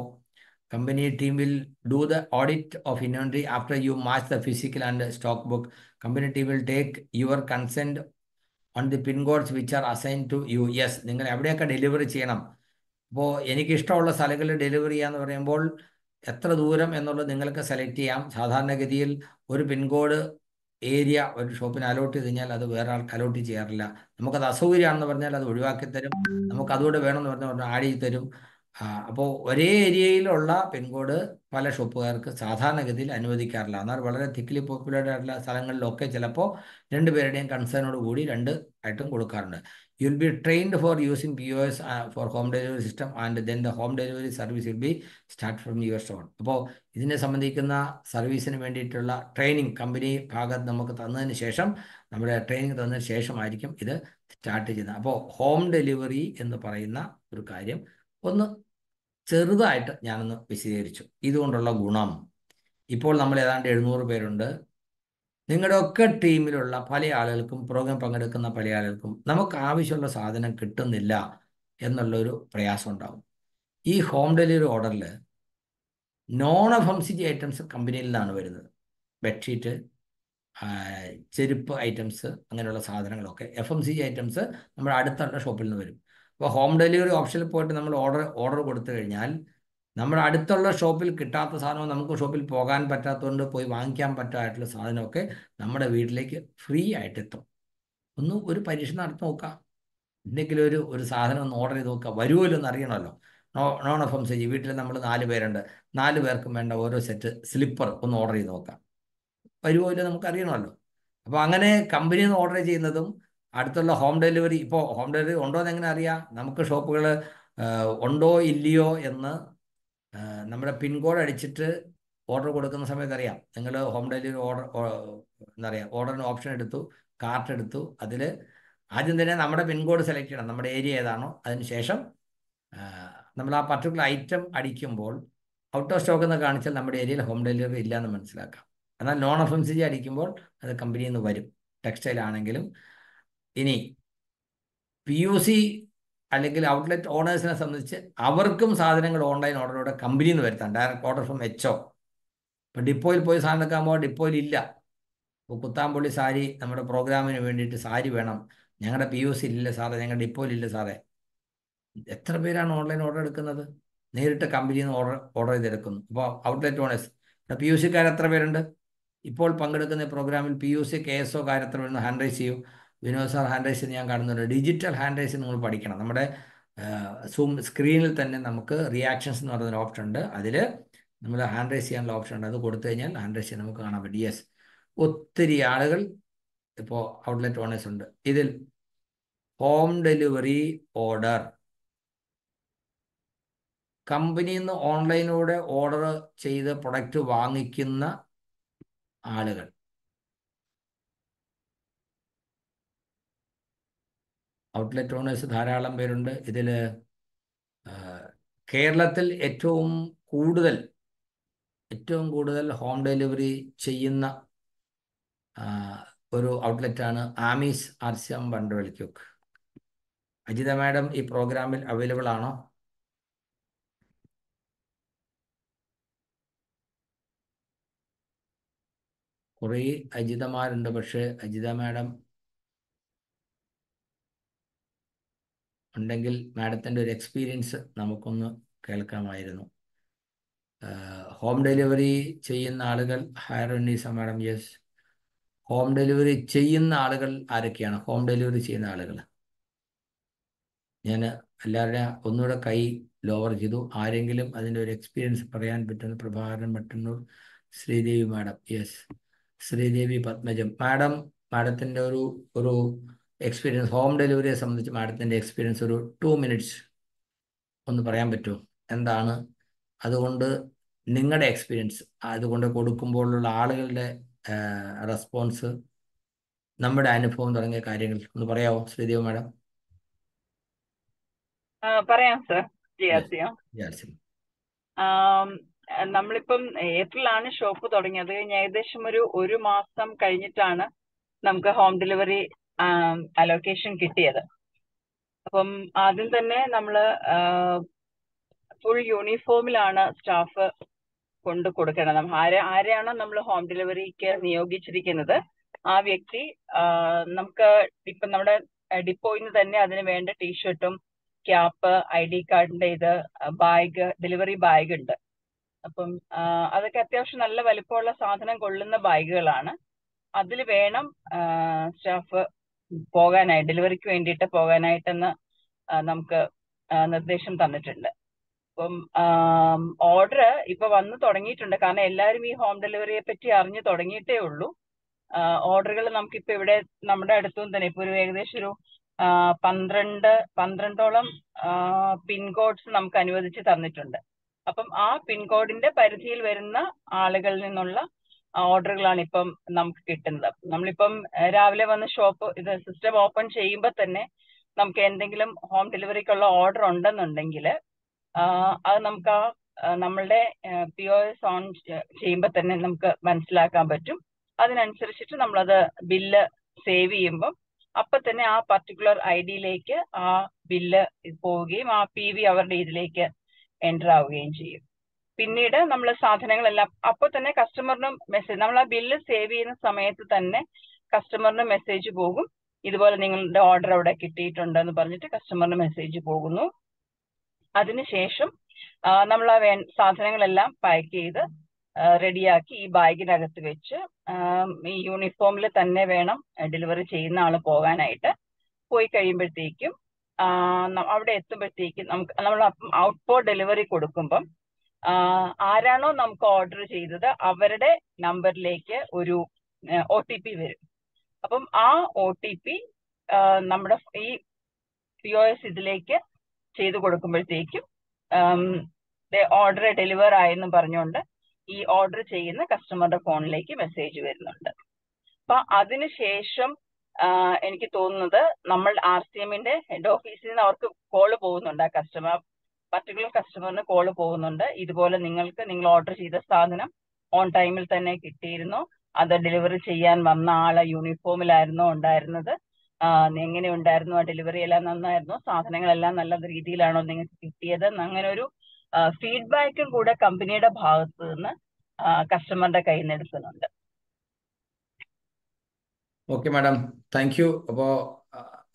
company team will do the audit of inventory after you match the physical and stock book company team will take your consent on the pin codes which are assign to you yes നിങ്ങൾ എവിടെയൊക്കെ delivery ചെയ്യണം അപ്പോൾ എനിക്കിഷ്ടമുള്ള സ്ഥലങ്ങളിൽ delivery ചെയ്യാന്ന് പറയുമ്പോൾ എത്ര ദൂരം എന്നുള്ളത് നിങ്ങൾക്ക് സെലക്ട് ചെയ്യാം സാധാരണഗതിയിൽ ഒരു പിൻകോഡ് ഏരിയ ഒരു ഷോപ്പിന് അലോട്ട് ചെയ്ത് കഴിഞ്ഞാൽ അത് വേറെ ആൾക്ക് അലോട്ട് ചെയ്യാറില്ല നമുക്കത് അസൗകര്യമാണെന്ന് പറഞ്ഞാൽ അത് ഒഴിവാക്കി തരും നമുക്ക് അതുകൂടെ വേണമെന്ന് പറഞ്ഞാൽ ആഡ് ചെയ്ത് തരും അപ്പോൾ ഒരേ ഏരിയയിലുള്ള പിൻകോഡ് പല ഷോപ്പുകാർക്ക് സാധാരണഗതിയിൽ അനുവദിക്കാറില്ല എന്നാൽ വളരെ തിക്കിലി പോപ്പുലേറ്റഡ് ആയിട്ടുള്ള സ്ഥലങ്ങളിലൊക്കെ ചിലപ്പോൾ രണ്ടുപേരുടെയും കൺസേണോട് കൂടി രണ്ട് ആയിട്ടും കൊടുക്കാറുണ്ട് you will be trained for using P O S for home delivery system and then the home delivery service will be start from your store അപ്പോൾ ഇതിനെ സംബന്ധിക്കുന്ന സർവീസിന് വേണ്ടിയിട്ടുള്ള ട്രെയിനിങ് കമ്പനി ഭാഗത്ത് നമുക്ക് തന്നതിന് ശേഷം നമ്മുടെ ട്രെയിനിങ് തന്നതിന് ശേഷമായിരിക്കും ഇത് സ്റ്റാർട്ട് ചെയ്യുന്നത് അപ്പോൾ ഹോം ഡെലിവറി എന്ന് പറയുന്ന ഒരു കാര്യം ഒന്ന് ചെറുതായിട്ട് ഞാനൊന്ന് വിശദീകരിച്ചു ഇതുകൊണ്ടുള്ള ഗുണം ഇപ്പോൾ നമ്മൾ ഏതാണ്ട് എഴുന്നൂറ് പേരുണ്ട് നിങ്ങളുടെ ഒക്കെ ടീമിലുള്ള പല ആളുകൾക്കും പ്രോഗ്രാം പങ്കെടുക്കുന്ന പല ആളുകൾക്കും നമുക്ക് ആവശ്യമുള്ള സാധനം കിട്ടുന്നില്ല എന്നുള്ളൊരു പ്രയാസം ഉണ്ടാകും ഈ ഹോം ഡെലിവറി ഓർഡറിൽ non F M C G items കമ്പനിയിൽ നിന്നാണ് വരുന്നത് ബെഡ്ഷീറ്റ് ചെരുപ്പ് ഐറ്റംസ് അങ്ങനെയുള്ള സാധനങ്ങളൊക്കെ F M C G items നമ്മുടെ അടുത്തുള്ള ഷോപ്പിൽ നിന്ന് വരും അപ്പോൾ ഹോം ഡെലിവറി ഓപ്ഷനിൽ പോയിട്ട് നമ്മൾ ഓർഡർ ഓർഡർ കൊടുത്തു കഴിഞ്ഞാൽ നമ്മുടെ അടുത്തുള്ള ഷോപ്പിൽ കിട്ടാത്ത സാധനവും നമുക്ക് ഷോപ്പിൽ പോകാൻ പറ്റാത്തതുകൊണ്ട് പോയി വാങ്ങിക്കാൻ പറ്റാത്തുള്ള സാധനമൊക്കെ നമ്മുടെ വീട്ടിലേക്ക് ഫ്രീ ആയിട്ട് എത്തും ഒന്ന് ഒരു പരീക്ഷ നടത്തി നോക്കാം എന്തെങ്കിലും ഒരു ഒരു സാധനം ഒന്ന് ഓർഡർ ചെയ്ത് നോക്കുക വരുമല്ലോ എന്ന് അറിയണമല്ലോ no non F M C G വീട്ടിൽ നമ്മൾ നാല് പേരുണ്ട് നാല് പേർക്കും വേണ്ട ഓരോ സെറ്റ് സ്ലിപ്പർ ഒന്ന് ഓർഡർ ചെയ്ത് നോക്കാം വരുമോ ഇല്ല നമുക്ക് അറിയണമല്ലോ അപ്പോൾ അങ്ങനെ കമ്പനിയിൽ നിന്ന് ഓർഡർ ചെയ്യുന്നതും അടുത്തുള്ള ഹോം ഡെലിവറി ഇപ്പോൾ ഹോം ഡെലിവറി ഉണ്ടോ എന്ന് എങ്ങനെ അറിയാം നമുക്ക് ഷോപ്പുകൾ ഉണ്ടോ ഇല്ലയോ എന്ന് നമ്മുടെ പിൻകോഡ് അടിച്ചിട്ട് ഓർഡർ കൊടുക്കുന്ന സമയത്ത് അറിയാം നിങ്ങൾ ഹോം ഡെലിവറി ഓർഡർ എന്താ പറയുക ഓർഡറിന് ഓപ്ഷൻ എടുത്തു കാർട്ട് എടുത്തു അതിൽ ആദ്യം തന്നെ നമ്മുടെ പിൻകോഡ് സെലക്ട് ചെയ്യണം നമ്മുടെ ഏരിയ ഏതാണോ അതിനുശേഷം നമ്മൾ ആ പർട്ടിക്കുലർ ഐറ്റം അടിക്കുമ്പോൾ ഔട്ട് ഓഫ് സ്റ്റോക്ക് എന്ന് കാണിച്ചാൽ നമ്മുടെ ഏരിയയിൽ ഹോം ഡെലിവറി ഇല്ല എന്ന് മനസ്സിലാക്കാം എന്നാൽ non F M C G അടിക്കുമ്പോൾ അത് കമ്പനിയിൽ നിന്ന് വരും ടെക്സ്റ്റൈൽ ആണെങ്കിലും ഇനി പി യു സി അല്ലെങ്കിൽ ഔട്ട്ലെറ്റ് ഓണേഴ്സിനെ സംബന്ധിച്ച് അവർക്കും സാധനങ്ങൾ ഓൺലൈൻ ഓർഡറിലൂടെ കമ്പനിയിൽ നിന്ന് വരുത്താം ഡയറക്റ്റ് ഓർഡർ ഫ്രം എച്ച്ഒ ഇപ്പം ഡിപ്പോയിൽ പോയി സാധനം എടുക്കാൻ ഡിപ്പോയിൽ ഇല്ല ഇപ്പോൾ കുത്താമ്പള്ളി സാരി നമ്മുടെ പ്രോഗ്രാമിന് വേണ്ടിയിട്ട് സാരി വേണം ഞങ്ങളുടെ പി യു സി ഇല്ല സാറേ ഞങ്ങളുടെ ഡിപ്പോയിൽ ഇല്ല സാറേ എത്ര പേരാണ് ഓൺലൈൻ ഓർഡർ എടുക്കുന്നത് നേരിട്ട് കമ്പനിയിൽ നിന്ന് ഓർഡർ ഓർഡർ ചെയ്തെടുക്കുന്നു അപ്പോൾ ഔട്ട്ലെറ്റ് ഓണേഴ്സ് പി യു സിക്കാർ എത്ര പേരുണ്ട് ഇപ്പോൾ പങ്കെടുക്കുന്ന പ്രോഗ്രാമിൽ P U C K S O കാർ എത്ര പേരുണ്ട് ഹാൻഡ്രൈസ് ചെയ്യൂ വിനോദ് സാർ ഹാൻഡ് റൈസ് ഞാൻ കാണുന്നുണ്ട് ഡിജിറ്റൽ ഹാൻഡ് റൈസ് നമ്മൾ പഠിക്കണം നമ്മുടെ സൂം സ്ക്രീനിൽ തന്നെ നമുക്ക് റിയാക്ഷൻസ് എന്ന് പറയുന്ന ഓപ്ഷൻ ഉണ്ട് അതിൽ നമ്മൾ ഹാൻഡ് റൈസ് ചെയ്യാനുള്ള ഓപ്ഷൻ ഉണ്ട് അത് കൊടുത്തു കഴിഞ്ഞാൽ ഹാൻഡ് റൈസ് ചെയ്യാൻ നമുക്ക് കാണാൻ പറ്റും യെസ് ഒത്തിരി ആളുകൾ ഇപ്പോൾ ഔട്ട്ലെറ്റ് ഓണേഴ്സ് ഉണ്ട് ഇതിൽ ഹോം ഡെലിവറി ഓർഡർ കമ്പനിയിൽ നിന്ന് ഓൺലൈനിലൂടെ ഓർഡർ ചെയ്ത് പ്രൊഡക്റ്റ് വാങ്ങിക്കുന്ന ആളുകൾ ഔട്ട്ലെറ്റ് ഓണേഴ്സ് ധാരാളം പേരുണ്ട് ഇതിൽ കേരളത്തിൽ ഏറ്റവും കൂടുതൽ ഏറ്റവും കൂടുതൽ ഹോം ഡെലിവറി ചെയ്യുന്ന ഒരു ഔട്ട്ലെറ്റാണ് ആമീസ് ആർസ്യം വണ്ടവലിക്കൊക്ക് അജിത മാഡം ഈ പ്രോഗ്രാമിൽ അവൈലബിൾ ആണോ കുറേ അജിതമാരുണ്ട് പക്ഷേ അജിത മാഡം ഉണ്ടെങ്കിൽ മാഡത്തിൻ്റെ ഒരു എക്സ്പീരിയൻസ് നമുക്കൊന്ന് കേൾക്കാമായിരുന്നു ഹോം ഡെലിവറി ചെയ്യുന്ന ആളുകൾ ഹയർ Unnisa madam yes home delivery ചെയ്യുന്ന ആളുകൾ ആരൊക്കെയാണ് ഹോം ഡെലിവറി ചെയ്യുന്ന ആളുകൾ ഞാൻ എല്ലാവരുടെ ഒന്നുകൂടെ കൈ ലോവർ ചെയ്തു ആരെങ്കിലും അതിൻ്റെ ഒരു എക്സ്പീരിയൻസ് പറയാൻ പറ്റുന്ന Prabhakaran Mattannur Sreedevi madam yes Sreedevi Padmajam madam മാഡത്തിൻ്റെ ഒരു ഒരു എക്സ്പീരിയൻസ് ഹോം ഡെലിവറിയെ സംബന്ധിച്ച് മാഡത്തിൻ്റെ എക്സ്പീരിയൻസ് ഒരു ടു മിനിറ്റ്സ് ഒന്ന് പറയാൻ പറ്റുമോ എന്താണ് അതുകൊണ്ട് നിങ്ങളുടെ എക്സ്പീരിയൻസ് അതുകൊണ്ട് കൊടുക്കുമ്പോഴുള്ള ആളുകളുടെ റെസ്പോൺസ് നമ്മുടെ അനുഭവം തുടങ്ങിയ കാര്യങ്ങൾ ഒന്ന് പറയാമോ ശ്രീദേവ് മാഡം പറയാം സർ നമ്മളിപ്പം ഏപ്രിലാണ് ഷോപ്പ് തുടങ്ങിയത് ഏകദേശം ഒരു ഒരു മാസം കഴിഞ്ഞിട്ടാണ് നമുക്ക് ഹോം ഡെലിവറി അലോക്കേഷൻ കിട്ടിയത് അപ്പം ആദ്യം തന്നെ നമ്മൾ ഫുൾ യൂണിഫോമിലാണ് സ്റ്റാഫ് കൊണ്ട് കൊടുക്കണം നമ്മൾ ആരെ ആരെയാണോ നമ്മൾ ഹോം ഡെലിവറിക്ക് നിയോഗിച്ചിരിക്കുന്നത് ആ വ്യക്തി നമുക്ക് ഇപ്പം നമ്മുടെ ഡിപ്പോയിൽ നിന്ന് തന്നെ അതിന് വേണ്ട ടീഷർട്ടും ക്യാപ്പ് ഐ ഡി കാർഡിന്റെ ഇത് ബാഗ് ഡെലിവറി ബാഗ് ഉണ്ട് അപ്പം അതൊക്കെ അത്യാവശ്യം നല്ല വലിപ്പമുള്ള സാധനം കൊള്ളുന്ന ബാഗുകളാണ് അതിൽ വേണം സ്റ്റാഫ് പോകാനായി ഡെലിവറിക്ക് വേണ്ടിയിട്ട് പോകാനായിട്ടെന്ന് നമുക്ക് നിർദ്ദേശം തന്നിട്ടുണ്ട് അപ്പം ഓർഡർ ഇപ്പൊ വന്ന് തുടങ്ങിയിട്ടുണ്ട് കാരണം എല്ലാവരും ഈ ഹോം ഡെലിവറിയെ പറ്റി അറിഞ്ഞു തുടങ്ങിയിട്ടേ ഉള്ളൂ ഓർഡറുകൾ നമുക്കിപ്പോ ഇവിടെ നമ്മുടെ അടുത്തും തന്നെ ഇപ്പൊ ഒരു ഏകദേശം ഒരു പന്ത്രണ്ട് പന്ത്രണ്ടോളം പിൻകോഡ്സ് നമുക്ക് അനുവദിച്ച് തന്നിട്ടുണ്ട് അപ്പം ആ പിൻകോഡിന്റെ പരിധിയിൽ വരുന്ന ആളുകളിൽ നിന്നുള്ള ഓർഡറുകളാണ് ഇപ്പം നമുക്ക് കിട്ടുന്നത് നമ്മളിപ്പം രാവിലെ വന്ന് ഷോപ്പ് ഇത് സിസ്റ്റം ഓപ്പൺ ചെയ്യുമ്പോൾ തന്നെ നമുക്ക് എന്തെങ്കിലും ഹോം ഡെലിവറിക്കുള്ള ഓർഡർ ഉണ്ടെന്നുണ്ടെങ്കിൽ അത് നമുക്ക് ആ നമ്മളുടെ പി ഒ എസ് ഓൺ ചെയ്യുമ്പോൾ തന്നെ നമുക്ക് മനസ്സിലാക്കാൻ പറ്റും അതിനനുസരിച്ചിട്ട് നമ്മളത് ബില്ല് സേവ് ചെയ്യുമ്പം അപ്പൊ തന്നെ ആ പർട്ടിക്കുലർ ഐ ഡിയിലേക്ക് ആ ബില്ല് പോവുകയും ആ പി വി അവരുടെ ഇതിലേക്ക് എൻ്റർ ആവുകയും ചെയ്യും പിന്നീട് നമ്മൾ സാധനങ്ങളെല്ലാം അപ്പോൾ തന്നെ കസ്റ്റമറിന് മെസ്സേജ് നമ്മൾ ആ ബില്ല് സേവ് ചെയ്യുന്ന സമയത്ത് തന്നെ കസ്റ്റമറിന് മെസ്സേജ് പോകും ഇതുപോലെ നിങ്ങളുടെ ഓർഡർ അവിടെ കിട്ടിയിട്ടുണ്ട് എന്ന് പറഞ്ഞിട്ട് കസ്റ്റമറിന് മെസ്സേജ് പോകുന്നു അതിനുശേഷം നമ്മൾ ആ വേ സാധനങ്ങളെല്ലാം പാക്ക് ചെയ്ത് റെഡിയാക്കി ഈ ബാഗിനകത്ത് വെച്ച് ഈ യൂണിഫോമിൽ തന്നെ വേണം ഡെലിവറി ചെയ്യുന്ന ആൾ പോകാനായിട്ട് പോയി കഴിയുമ്പോഴത്തേക്കും അവിടെ എത്തുമ്പോഴത്തേക്കും നമുക്ക് നമ്മൾ ഔട്ട് ഡെലിവറി കൊടുക്കുമ്പം ആരാണോ നമുക്ക് ഓർഡർ ചെയ്തത് അവരുടെ നമ്പറിലേക്ക് ഒരു ഒ ടി പി വരും അപ്പം ആ ഒ ടി പി നമ്മുടെ ഈ പി ഒ എസ് ഇതിലേക്ക് ചെയ്തു കൊടുക്കുമ്പോഴത്തേക്കും ഓർഡർ ഡെലിവർ ആയെന്ന് പറഞ്ഞുകൊണ്ട് ഈ ഓർഡർ ചെയ്യുന്ന കസ്റ്റമറുടെ ഫോണിലേക്ക് മെസ്സേജ് വരുന്നുണ്ട് അപ്പൊ അതിനുശേഷം എനിക്ക് തോന്നുന്നത് നമ്മൾ ആർ സി എമ്മിന്റെ ഹെഡ് ഓഫീസിൽ നിന്ന് അവർക്ക് കോള് പോകുന്നുണ്ട് ആ കസ്റ്റമർ പർട്ടിക്കുലർ കസ്റ്റമറിന് കോള് പോകുന്നുണ്ട് ഇതുപോലെ നിങ്ങൾക്ക് നിങ്ങൾ ഓർഡർ ചെയ്ത സാധനം ഓൺ ടൈമിൽ തന്നെ കിട്ടിയിരുന്നു അത് ഡെലിവറി ചെയ്യാൻ വന്ന ആളെ യൂണിഫോമിലായിരുന്നു ഉണ്ടായിരുന്നത് എങ്ങനെ ഉണ്ടായിരുന്നു ആ ഡെലിവറി എല്ലാം നന്നായിരുന്നു സാധനങ്ങളെല്ലാം നല്ല രീതിയിലാണോ നിങ്ങൾക്ക് കിട്ടിയത് അങ്ങനെ ഒരു ഫീഡ്ബാക്കും കൂടെ കമ്പനിയുടെ ഭാഗത്ത് നിന്ന് കസ്റ്റമറിന്റെ കയ്യിൽ നിന്ന് എടുക്കുന്നുണ്ട് ഓക്കെ മാഡം താങ്ക് യു അപ്പോ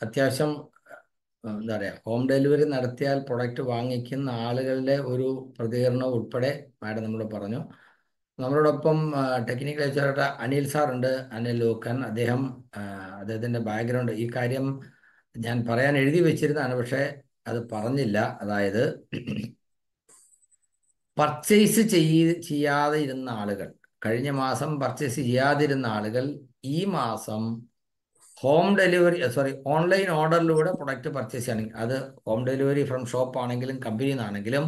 അത്യാവശ്യം എന്താ പറയുക ഹോം ഡെലിവറി നടത്തിയാൽ പ്രൊഡക്റ്റ് വാങ്ങിക്കുന്ന ആളുകളുടെ ഒരു പ്രതികരണം ഉൾപ്പെടെ മാഡം നമ്മളോട് പറഞ്ഞു നമ്മളോടൊപ്പം ടെക്നിക്കൽ എച്ചോറേറ്റർ അനിൽ സാർ ഉണ്ട് അനിൽ ലോക്കൻ അദ്ദേഹം അദ്ദേഹത്തിൻ്റെ ബാക്ക്ഗ്രൗണ്ട് ഈ കാര്യം ഞാൻ പറയാൻ എഴുതി വെച്ചിരുന്നതാണ് പക്ഷേ അത് പറഞ്ഞില്ല അതായത് പർച്ചേസ് ചെയ്യ ചെയ്യാതെ ഇരുന്ന ആളുകൾ കഴിഞ്ഞ മാസം പർച്ചേസ് ചെയ്യാതിരുന്ന ആളുകൾ ഈ മാസം ഹോം ഡെലിവറി സോറി ഓൺലൈൻ ഓർഡറിലൂടെ പ്രൊഡക്റ്റ് പർച്ചേസ് ചെയ്യണമെങ്കിൽ അത് ഹോം ഡെലിവറി ഫ്രം ഷോപ്പ് ആണെങ്കിലും കമ്പനിയിൽ നിന്നാണെങ്കിലും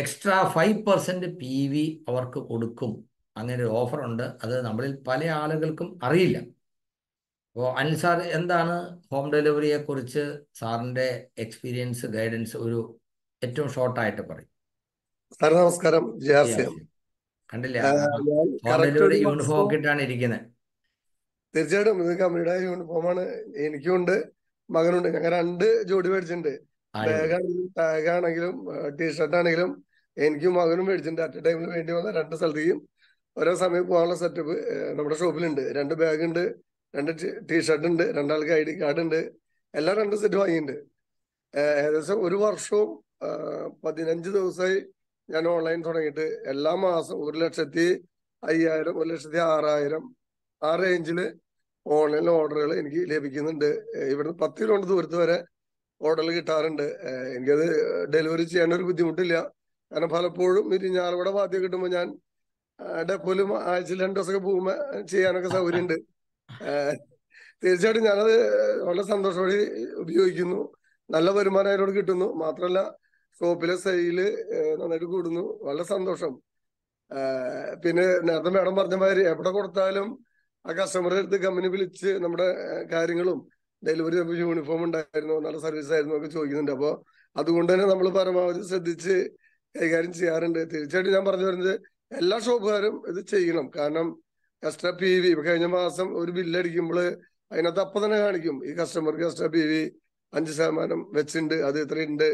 extra five percent P V അവർക്ക് കൊടുക്കും അങ്ങനെ ഒരു ഓഫർ ഉണ്ട് അത് നമ്മളിൽ പല ആളുകൾക്കും അറിയില്ല അപ്പോൾ അനിൽ സാർ എന്താണ് ഹോം ഡെലിവറിയെ കുറിച്ച് സാറിൻ്റെ എക്സ്പീരിയൻസ് ഗൈഡൻസ് ഒരു ഏറ്റവും ഷോർട്ടായിട്ട് പറയും സാർ നമസ്കാരം കണ്ടില്ല ഹോം ഡെലിവറി യൂണിഫോം ഒക്കെ ഇട്ടാണ് ഇരിക്കുന്നത് തീർച്ചയായിട്ടും ഇത് കമ്പനിയുടെ യൂണിഫോമാണ് എനിക്കുണ്ട് മകനുണ്ട് ഞങ്ങൾ രണ്ട് ജോഡി മേടിച്ചിട്ടുണ്ട് ടാഗ് ആണെങ്കിലും ടീഷർട്ട് ആണെങ്കിലും എനിക്കും മകനും മേടിച്ചിട്ടുണ്ട് അറ്റ ടൈമിൽ വേണ്ടി വന്ന രണ്ട് സ്ഥലത്തേക്കും ഓരോ സമയം പോകാനുള്ള സെറ്റപ്പ് നമ്മുടെ ഷോപ്പിലുണ്ട് രണ്ട് ബാഗ് ഉണ്ട് രണ്ട് ടീഷർട്ട് ഉണ്ട് രണ്ടാൾക്ക് ഐ ഡി കാർഡ് ഉണ്ട് എല്ലാം രണ്ട് സെറ്റ് വാങ്ങിയിട്ടുണ്ട് ഏകദേശം ഒരു വർഷവും പതിനഞ്ച് ദിവസമായി ഞാൻ ഓൺലൈൻ തുടങ്ങിയിട്ട് എല്ലാ മാസം ഒരു ലക്ഷത്തി അയ്യായിരം ഒരു ലക്ഷത്തി ആറായിരം ആ റേഞ്ചിൽ ഓൺലൈനിൽ ഓർഡറുകൾ എനിക്ക് ലഭിക്കുന്നുണ്ട് ഇവിടുന്ന് പത്ത് കിലോമീറ്റർ ദൂരത്ത് വരെ ഓർഡറുകൾ കിട്ടാറുണ്ട് എനിക്കത് ഡെലിവറി ചെയ്യാൻ ഒരു ബുദ്ധിമുട്ടില്ല കാരണം പലപ്പോഴും ഇത് ഞാറുകൂടെ വാദ്യം കിട്ടുമ്പോൾ ഞാൻ ഡെപ്പോലും ആഴ്ചയിൽ രണ്ടു ദിവസമൊക്കെ പോകുമ്പോൾ ചെയ്യാനൊക്കെ സൗകര്യമുണ്ട് തീർച്ചയായിട്ടും ഞാനത് വളരെ സന്തോഷമായി ഉപയോഗിക്കുന്നു നല്ല വരുമാനം അതിനോട് കിട്ടുന്നു മാത്രമല്ല ഷോപ്പിലെ സെയില് നന്നായിട്ട് കൂടുന്നു വളരെ സന്തോഷം പിന്നെ നേരത്തെ മാഡം പറഞ്ഞ മാതിരി എവിടെ കൊടുത്താലും ആ കസ്റ്റമറുടെ അടുത്ത് കമ്പനി വിളിച്ച് നമ്മുടെ കാര്യങ്ങളും ഡെലിവറി യൂണിഫോം ഉണ്ടായിരുന്നു നല്ല സർവീസ് ആയിരുന്നു ഒക്കെ ചോദിക്കുന്നുണ്ട് അപ്പോൾ അതുകൊണ്ട് തന്നെ നമ്മൾ പരമാവധി ശ്രദ്ധിച്ച് കൈകാര്യം ചെയ്യാറുണ്ട് തീർച്ചയായിട്ടും ഞാൻ പറഞ്ഞു വരുന്നത് എല്ലാ ഷോപ്പുകാരും ഇത് ചെയ്യണം കാരണം എക്സ്ട്രാ പി വി കഴിഞ്ഞ മാസം ഒരു ബില്ലടിക്കുമ്പോൾ അതിനകത്ത് അപ്പം തന്നെ കാണിക്കും ഈ കസ്റ്റമർക്ക് എക്സ്ട്രാ പി വി അഞ്ച് ശതമാനം വെച്ചിട്ടുണ്ട് അത് ഇത്രയുണ്ട്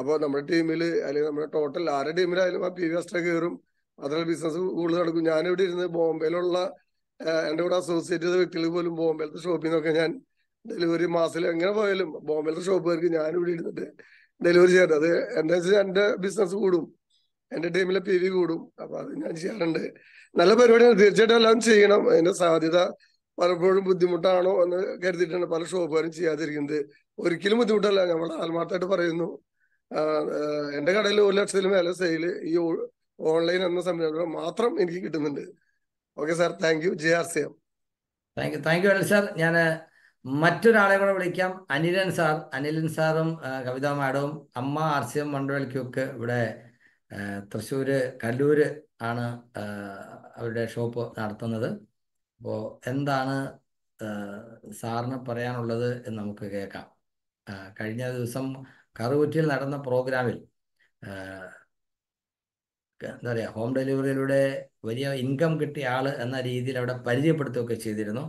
അപ്പോൾ നമ്മുടെ ടീമിൽ അല്ലെങ്കിൽ നമ്മുടെ ടോട്ടൽ ആരുടെ ടീമിലായാലും ആ പി വി എക്സ്ട്രാ കയറും അതിലുള്ള ബിസിനസ് കൂടുതൽ നടക്കും ഞാനിവിടെ ഇരുന്ന് ബോംബെയിലുള്ള എൻ്റെ കൂടെ അസോസിയേറ്റ് ചെയ്ത വ്യക്തികൾ പോലും ബോംബെലത്തെ ഷോപ്പിൽ നിന്നൊക്കെ ഞാൻ ഡെലിവറി മാസത്തിൽ എങ്ങനെ പോയാലും ബോംബെലത്തെ ഷോപ്പുകാർക്ക് ഞാൻ ഇവിടെ ഇരുന്നിട്ട് ഡെലിവറി ചെയ്യാറ് അത് എന്താ വെച്ചാൽ എൻ്റെ ബിസിനസ് കൂടും എൻ്റെ ടീമിലെ പി വി കൂടും അപ്പൊ അത് ഞാൻ ചെയ്യാറുണ്ട് നല്ല പരിപാടിയാണ് തീർച്ചയായിട്ടും എല്ലാം ചെയ്യണം അതിന്റെ സാധ്യത പലപ്പോഴും ബുദ്ധിമുട്ടാണോ എന്ന് കരുതിയിട്ടാണ് പല ഷോപ്പുകാരും ചെയ്യാതിരിക്കുന്നത് ഒരിക്കലും ബുദ്ധിമുട്ടല്ല നമ്മൾ ആത്മാർത്ഥമായിട്ട് പറയുന്നു എൻ്റെ കടയിൽ ഒരു ലക്ഷത്തിൽ മേലെ സെയിൽ ഈ ഓൺലൈൻ എന്ന സംരംഭം മാത്രം എനിക്ക് കിട്ടുന്നുണ്ട് okay sir thank you G R C M thank you thank you Anil sir ഞാൻ മറ്റൊരാളെ കൂടെ വിളിക്കാം അനിലൻ സാർ അനിലൻ സാറും കവിതാ മാഡവും അമ്മ ആർ സി എം മണ്ടവൽ ക്യൂക്ക് ഇവിടെ തൃശ്ശൂര് കല്ലൂര് ആണ് അവരുടെ ഷോപ്പ് നടത്തുന്നത് അപ്പോൾ എന്താണ് സാറിന് പറയാനുള്ളത് എന്ന് നമുക്ക് കേൾക്കാം കഴിഞ്ഞ ദിവസം കറുകുറ്റിയിൽ നടന്ന പ്രോഗ്രാമിൽ എന്താ പറയുക ഹോം ഡെലിവറിയിലൂടെ വലിയ ഇൻകം കിട്ടിയ ആൾ എന്ന രീതിയിൽ അവിടെ പരിചയപ്പെടുത്തുകയൊക്കെ ചെയ്തിരുന്നു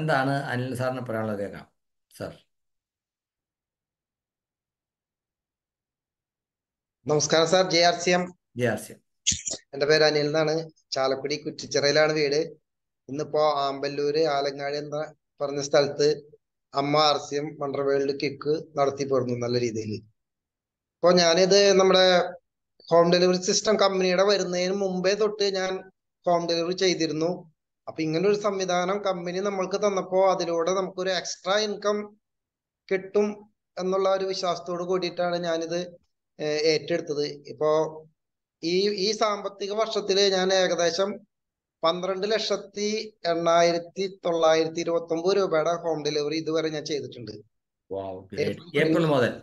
എന്താണ് അനിൽ സാറിന് പറയാനുള്ളത് കേൾക്കാം സാർ നമസ്കാരം sir J R C M J R C M എൻ്റെ പേര് അനിൽ എന്നാണ് ചാലക്കുടി കുറ്റിച്ചിറയിലാണ് വീട് ഇന്നിപ്പോ ആമ്പല്ലൂര് ആലങ്ങാടി എന്ന പറഞ്ഞ സ്ഥലത്ത് Amma R C M wonder world കിക്ക് നടത്തി പോരുന്നു നല്ല രീതിയിൽ ഇപ്പൊ ഞാനിത് നമ്മുടെ ഹോം ഡെലിവറി സിസ്റ്റം കമ്പനിയുടെ വരുന്നതിന് മുമ്പേ തൊട്ട് ഞാൻ ഹോം ഡെലിവറി ചെയ്തിരുന്നു അപ്പൊ ഇങ്ങനെ ഒരു സംവിധാനം കമ്പനി നമ്മൾക്ക് തന്നപ്പോ അതിലൂടെ നമുക്കൊരു എക്സ്ട്രാ ഇൻകം കിട്ടും എന്നുള്ള ഒരു വിശ്വാസത്തോട് കൂടിയിട്ടാണ് ഞാനിത് ഏറ്റെടുത്തത് ഇപ്പോ ഈ ഈ സാമ്പത്തിക വർഷത്തില് ഞാൻ ഏകദേശം പന്ത്രണ്ട് ലക്ഷത്തി എണ്ണായിരത്തി തൊള്ളായിരത്തി ഇരുപത്തി ഒമ്പത് രൂപയുടെ ഹോം ഡെലിവറി ഇതുവരെ ഞാൻ ചെയ്തിട്ടുണ്ട് ഏപ്രിൽ മുതൽ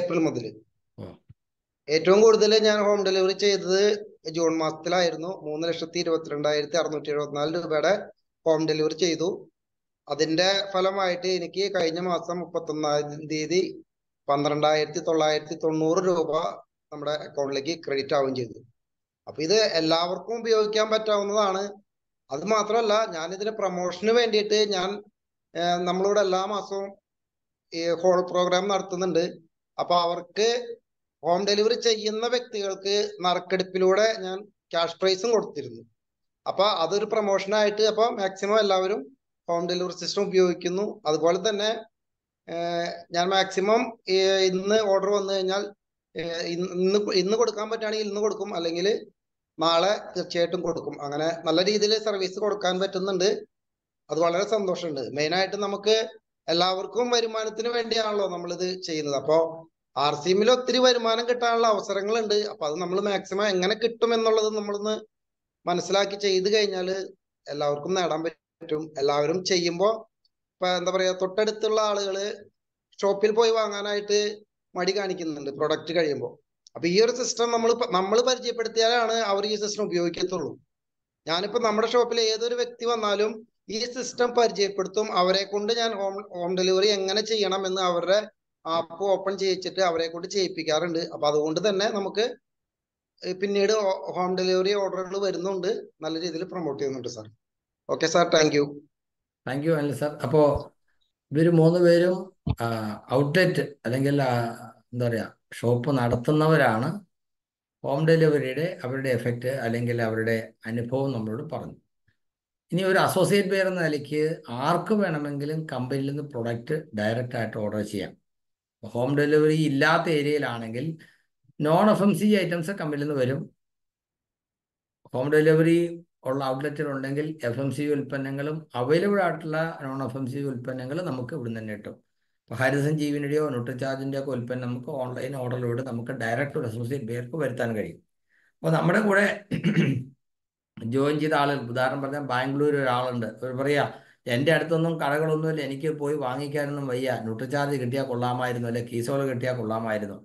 ഏപ്രിൽ മുതൽ ഏറ്റവും കൂടുതൽ ഞാൻ ഹോം ഡെലിവറി ചെയ്തത് ജൂൺ മാസത്തിലായിരുന്നു മൂന്ന് ലക്ഷത്തി ഇരുപത്തിരണ്ടായിരത്തി അറുന്നൂറ്റി എഴുപത്തിനാല് രൂപയുടെ ഹോം ഡെലിവറി ചെയ്തു അതിന്റെ ഫലമായിട്ട് എനിക്ക് കഴിഞ്ഞ മാസം ഒന്നാം തീയതി പന്ത്രണ്ടായിരത്തി തൊള്ളായിരത്തി തൊണ്ണൂറ് രൂപ നമ്മുടെ അക്കൗണ്ടിലേക്ക് ക്രെഡിറ്റ് ആവുകയും ചെയ്തു അപ്പൊ ഇത് എല്ലാവർക്കും ഉപയോഗിക്കാൻ പറ്റാവുന്നതാണ് അത് മാത്രമല്ല ഞാൻ ഇതിന്റെ പ്രൊമോഷന് വേണ്ടിയിട്ട് ഞാൻ നമ്മളോട് എല്ലാ മാസവും ഈ ഹോൾ പ്രോഗ്രാം നടത്തുന്നുണ്ട് അപ്പൊ അവർക്ക് ഹോം ഡെലിവറി ചെയ്യുന്ന വ്യക്തികൾക്ക് നറുക്കെടുപ്പിലൂടെ ഞാൻ ക്യാഷ് പ്രൈസും കൊടുത്തിരുന്നു അപ്പൊ അതൊരു പ്രൊമോഷനായിട്ട് അപ്പൊ മാക്സിമം എല്ലാവരും ഹോം ഡെലിവറി സിസ്റ്റം ഉപയോഗിക്കുന്നു അതുപോലെ തന്നെ ഞാൻ മാക്സിമം ഇന്ന് ഓർഡർ വന്നു കഴിഞ്ഞാൽ ഇന്ന് ഇന്ന് കൊടുക്കാൻ പറ്റുകയാണെങ്കിൽ ഇന്ന് കൊടുക്കും അല്ലെങ്കിൽ നാളെ തീർച്ചയായിട്ടും കൊടുക്കും അങ്ങനെ നല്ല രീതിയിൽ സർവീസ് കൊടുക്കാൻ പറ്റുന്നുണ്ട് അത് വളരെ സന്തോഷമുണ്ട് മെയിനായിട്ട് നമുക്ക് എല്ലാവർക്കും വരുമാനത്തിന് വേണ്ടിയാണല്ലോ നമ്മളിത് ചെയ്യുന്നത് അപ്പോൾ ആർ സി എമ്മിൽ ഒത്തിരി വരുമാനം കിട്ടാനുള്ള അവസരങ്ങളുണ്ട് അപ്പൊ അത് നമ്മൾ മാക്സിമം എങ്ങനെ കിട്ടും എന്നുള്ളത് നമ്മളൊന്ന് മനസ്സിലാക്കി ചെയ്തു കഴിഞ്ഞാൽ എല്ലാവർക്കും നേടാൻ പറ്റും എല്ലാവരും ചെയ്യുമ്പോൾ ഇപ്പൊ എന്താ പറയാ തൊട്ടടുത്തുള്ള ആളുകൾ ഷോപ്പിൽ പോയി വാങ്ങാനായിട്ട് മടി കാണിക്കുന്നുണ്ട് പ്രൊഡക്റ്റ് കഴിയുമ്പോൾ അപ്പൊ ഈ ഒരു സിസ്റ്റം നമ്മൾ നമ്മൾ പരിചയപ്പെടുത്തിയാലാണ് അവർ ഈ സിസ്റ്റം ഉപയോഗിക്കത്തുള്ളൂ ഞാനിപ്പോ നമ്മുടെ ഷോപ്പിൽ ഏതൊരു വ്യക്തി വന്നാലും ഈ സിസ്റ്റം പരിചയപ്പെടുത്തും അവരെ കൊണ്ട് ഞാൻ ഹോം ഹോം ഡെലിവറി എങ്ങനെ ചെയ്യണം എന്ന് അവരുടെ ആപ്പ് ഓപ്പൺ ചെയ്യിച്ചിട്ട് അവരെ കൊണ്ട് ചെയ്യിപ്പിക്കാറുണ്ട് അപ്പൊ അതുകൊണ്ട് തന്നെ നമുക്ക് പിന്നീട് ഹോം ഡെലിവറി ഓർഡറുകൾ വരുന്നുണ്ട് നല്ല രീതിയിൽ പ്രൊമോട്ട് ചെയ്യുന്നുണ്ട് sir okay sir thank you thank you Anil sir അപ്പോ ഇവര് മൂന്ന് പേരും ഔട്ട്ലെറ്റ് അല്ലെങ്കിൽ എന്താ പറയാ ഷോപ്പ് നടത്തുന്നവരാണ് ഹോം ഡെലിവറിയുടെ അവരുടെ എഫക്റ്റ് അല്ലെങ്കിൽ അവരുടെ അനുഭവം നമ്മളോട് പറഞ്ഞു ഇനി ഒരു അസോസിയേറ്റ് പേർ എന്ന നിലയ്ക്ക് ആർക്ക് വേണമെങ്കിലും കമ്പനിയിൽ നിന്ന് പ്രൊഡക്റ്റ് ഡയറക്റ്റ് ആയിട്ട് ഓർഡർ ചെയ്യാം ഹോം ഡെലിവറി ഇല്ലാത്ത ഏരിയയിലാണെങ്കിൽ non F M C items കമ്മിൽ നിന്ന് വരും ഹോം ഡെലിവറി ഉള്ള ഔട്ട്ലെറ്റിൽ ഉണ്ടെങ്കിൽ എഫ് എം സി ഉൽപ്പന്നങ്ങളും അവൈലബിൾ ആയിട്ടുള്ള നോൺ എഫ് എം സി ഉൽപ്പന്നങ്ങൾ നമുക്ക് ഇവിടെ നിന്ന് തന്നെ കിട്ടും ഇപ്പോൾ ഹരിസൺ ജീവിനുടെയോ ന്യൂട്രിചാർജിൻ്റെയോ ഒക്കെ ഉൽപ്പന്നം നമുക്ക് ഓൺലൈൻ ഓർഡറിലൂടെ നമുക്ക് ഡയറക്റ്റ് ഒരു അസോസിയേറ്റ് പേർക്ക് വരുത്താൻ കഴിയും അപ്പോൾ നമ്മുടെ കൂടെ ജോയിൻ ചെയ്ത ആളുകൾ ഉദാഹരണം പറഞ്ഞാൽ ബാംഗ്ലൂർ ഒരാളുണ്ട് ഒരു പറയാ എൻ്റെ അടുത്തൊന്നും കടകളൊന്നുമില്ല എനിക്ക് പോയി വാങ്ങിക്കാനൊന്നും വയ്യ ന്യൂട്രിചാർജ് കിട്ടിയാൽ കൊള്ളാമായിരുന്നു അല്ലെ കീസോൾ കിട്ടിയാൽ കൊള്ളാമായിരുന്നു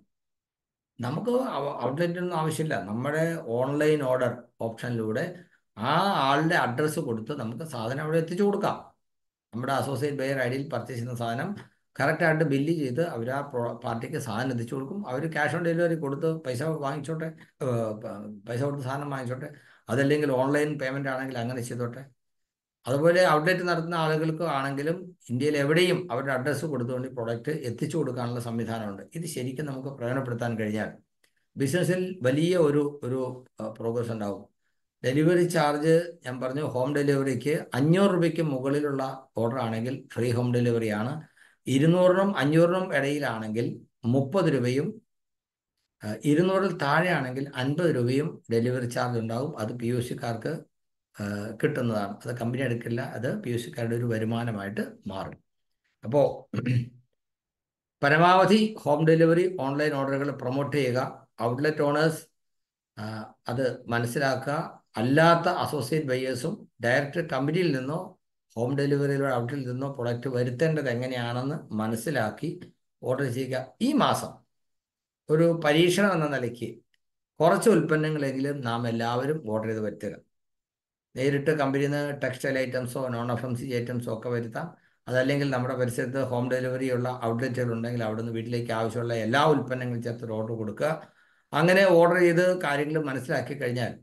നമുക്ക് ഒന്നും ആവശ്യമില്ല നമ്മുടെ ഓൺലൈൻ ഓർഡർ ഓപ്ഷനിലൂടെ ആ ആളുടെ അഡ്രസ്സ് കൊടുത്ത് നമുക്ക് സാധനം അവിടെ എത്തിച്ചു കൊടുക്കാം നമ്മുടെ അസോസിയേറ്റ് ബെയർ ഐ ഡിയിൽ പർച്ചേസ് ചെയ്യുന്ന സാധനം കറക്റ്റായിട്ട് ബില്ല് ചെയ്ത് അവർ ആ പാർട്ടിക്ക് സാധനം എത്തിച്ചു കൊടുക്കും അവർ ക്യാഷ് ഓൺ ഡെലിവറി കൊടുത്ത് പൈസ വാങ്ങിച്ചോട്ടെ പൈസ കൊടുത്ത് സാധനം വാങ്ങിച്ചോട്ടെ അതല്ലെങ്കിൽ ഓൺലൈൻ പേയ്മെൻ്റ് ആണെങ്കിൽ അങ്ങനെ ചെയ്തോട്ടെ അതുപോലെ ഔട്ട്ലെറ്റ് നടത്തുന്ന ആളുകൾക്ക് ആണെങ്കിലും ഇന്ത്യയിൽ എവിടെയും അവരുടെ അഡ്രസ്സ് കൊടുത്തുകൊണ്ട് പ്രൊഡക്റ്റ് എത്തിച്ചു കൊടുക്കാനുള്ള സംവിധാനമുണ്ട് ഇത് ശരിക്കും നമുക്ക് പ്രയോജനപ്പെടുത്താൻ കഴിഞ്ഞാൽ ബിസിനസ്സിൽ വലിയ ഒരു ഒരു പ്രോഗ്രസ് ഉണ്ടാവും ഡെലിവറി ചാർജ് ഞാൻ പറഞ്ഞു ഹോം ഡെലിവറിക്ക് അഞ്ഞൂറ് രൂപയ്ക്ക് മുകളിലുള്ള ഓർഡർ ആണെങ്കിൽ ഫ്രീ ഹോം ഡെലിവറിയാണ് ഇരുന്നൂറിനും അഞ്ഞൂറിനും ഇടയിലാണെങ്കിൽ മുപ്പത് രൂപയും ഇരുന്നൂറിൽ താഴെയാണെങ്കിൽ അൻപത് രൂപയും ഡെലിവറി ചാർജ് ഉണ്ടാവും അത് പി യു സിക്കാർക്ക് കിട്ടുന്നതാണ് അത് കമ്പനി എടുക്കില്ല അത് പി എസ് സിക്കാരുടെ ഒരു വരുമാനമായിട്ട് മാറും അപ്പോൾ പരമാവധി ഹോം ഡെലിവറി ഓൺലൈൻ ഓർഡറുകൾ പ്രൊമോട്ട് ചെയ്യുക ഔട്ട്ലെറ്റ് ഓണേഴ്സ് അത് മനസ്സിലാക്കുക അല്ലാത്ത അസോസിയേറ്റ് ബയ്യേഴ്സും ഡയറക്റ്റ് കമ്പനിയിൽ നിന്നോ ഹോം ഡെലിവറിയിലോ ഔട്ടിൽ നിന്നോ പ്രൊഡക്റ്റ് വരുത്തേണ്ടത് എങ്ങനെയാണെന്ന് മനസ്സിലാക്കി ഓർഡർ ചെയ്യുക ഈ മാസം ഒരു പരീക്ഷണം എന്ന നിലയ്ക്ക് കുറച്ച് ഉൽപ്പന്നങ്ങളെങ്കിലും നാം എല്ലാവരും ഓർഡർ ചെയ്ത് വരുത്തുക നേരിട്ട് കമ്പനിയിൽ നിന്ന് ടെക്സ്റ്റൈൽ ഐറ്റംസോ നോൺ എഫ് എം സി ഐറ്റംസോ ഒക്കെ വരുത്താം അതല്ലെങ്കിൽ നമ്മുടെ പരിസരത്ത് ഹോം ഡെലിവറി ഉള്ള ഔട്ട്ലെറ്റുകൾ ഉണ്ടെങ്കിൽ അവിടെ നിന്ന് വീട്ടിലേക്ക് ആവശ്യമുള്ള എല്ലാ ഉൽപ്പന്നങ്ങളും ചേർത്ത് ഓർഡർ കൊടുക്കുക അങ്ങനെ ഓർഡർ ചെയ്ത് കാര്യങ്ങൾ മനസ്സിലാക്കി കഴിഞ്ഞാൽ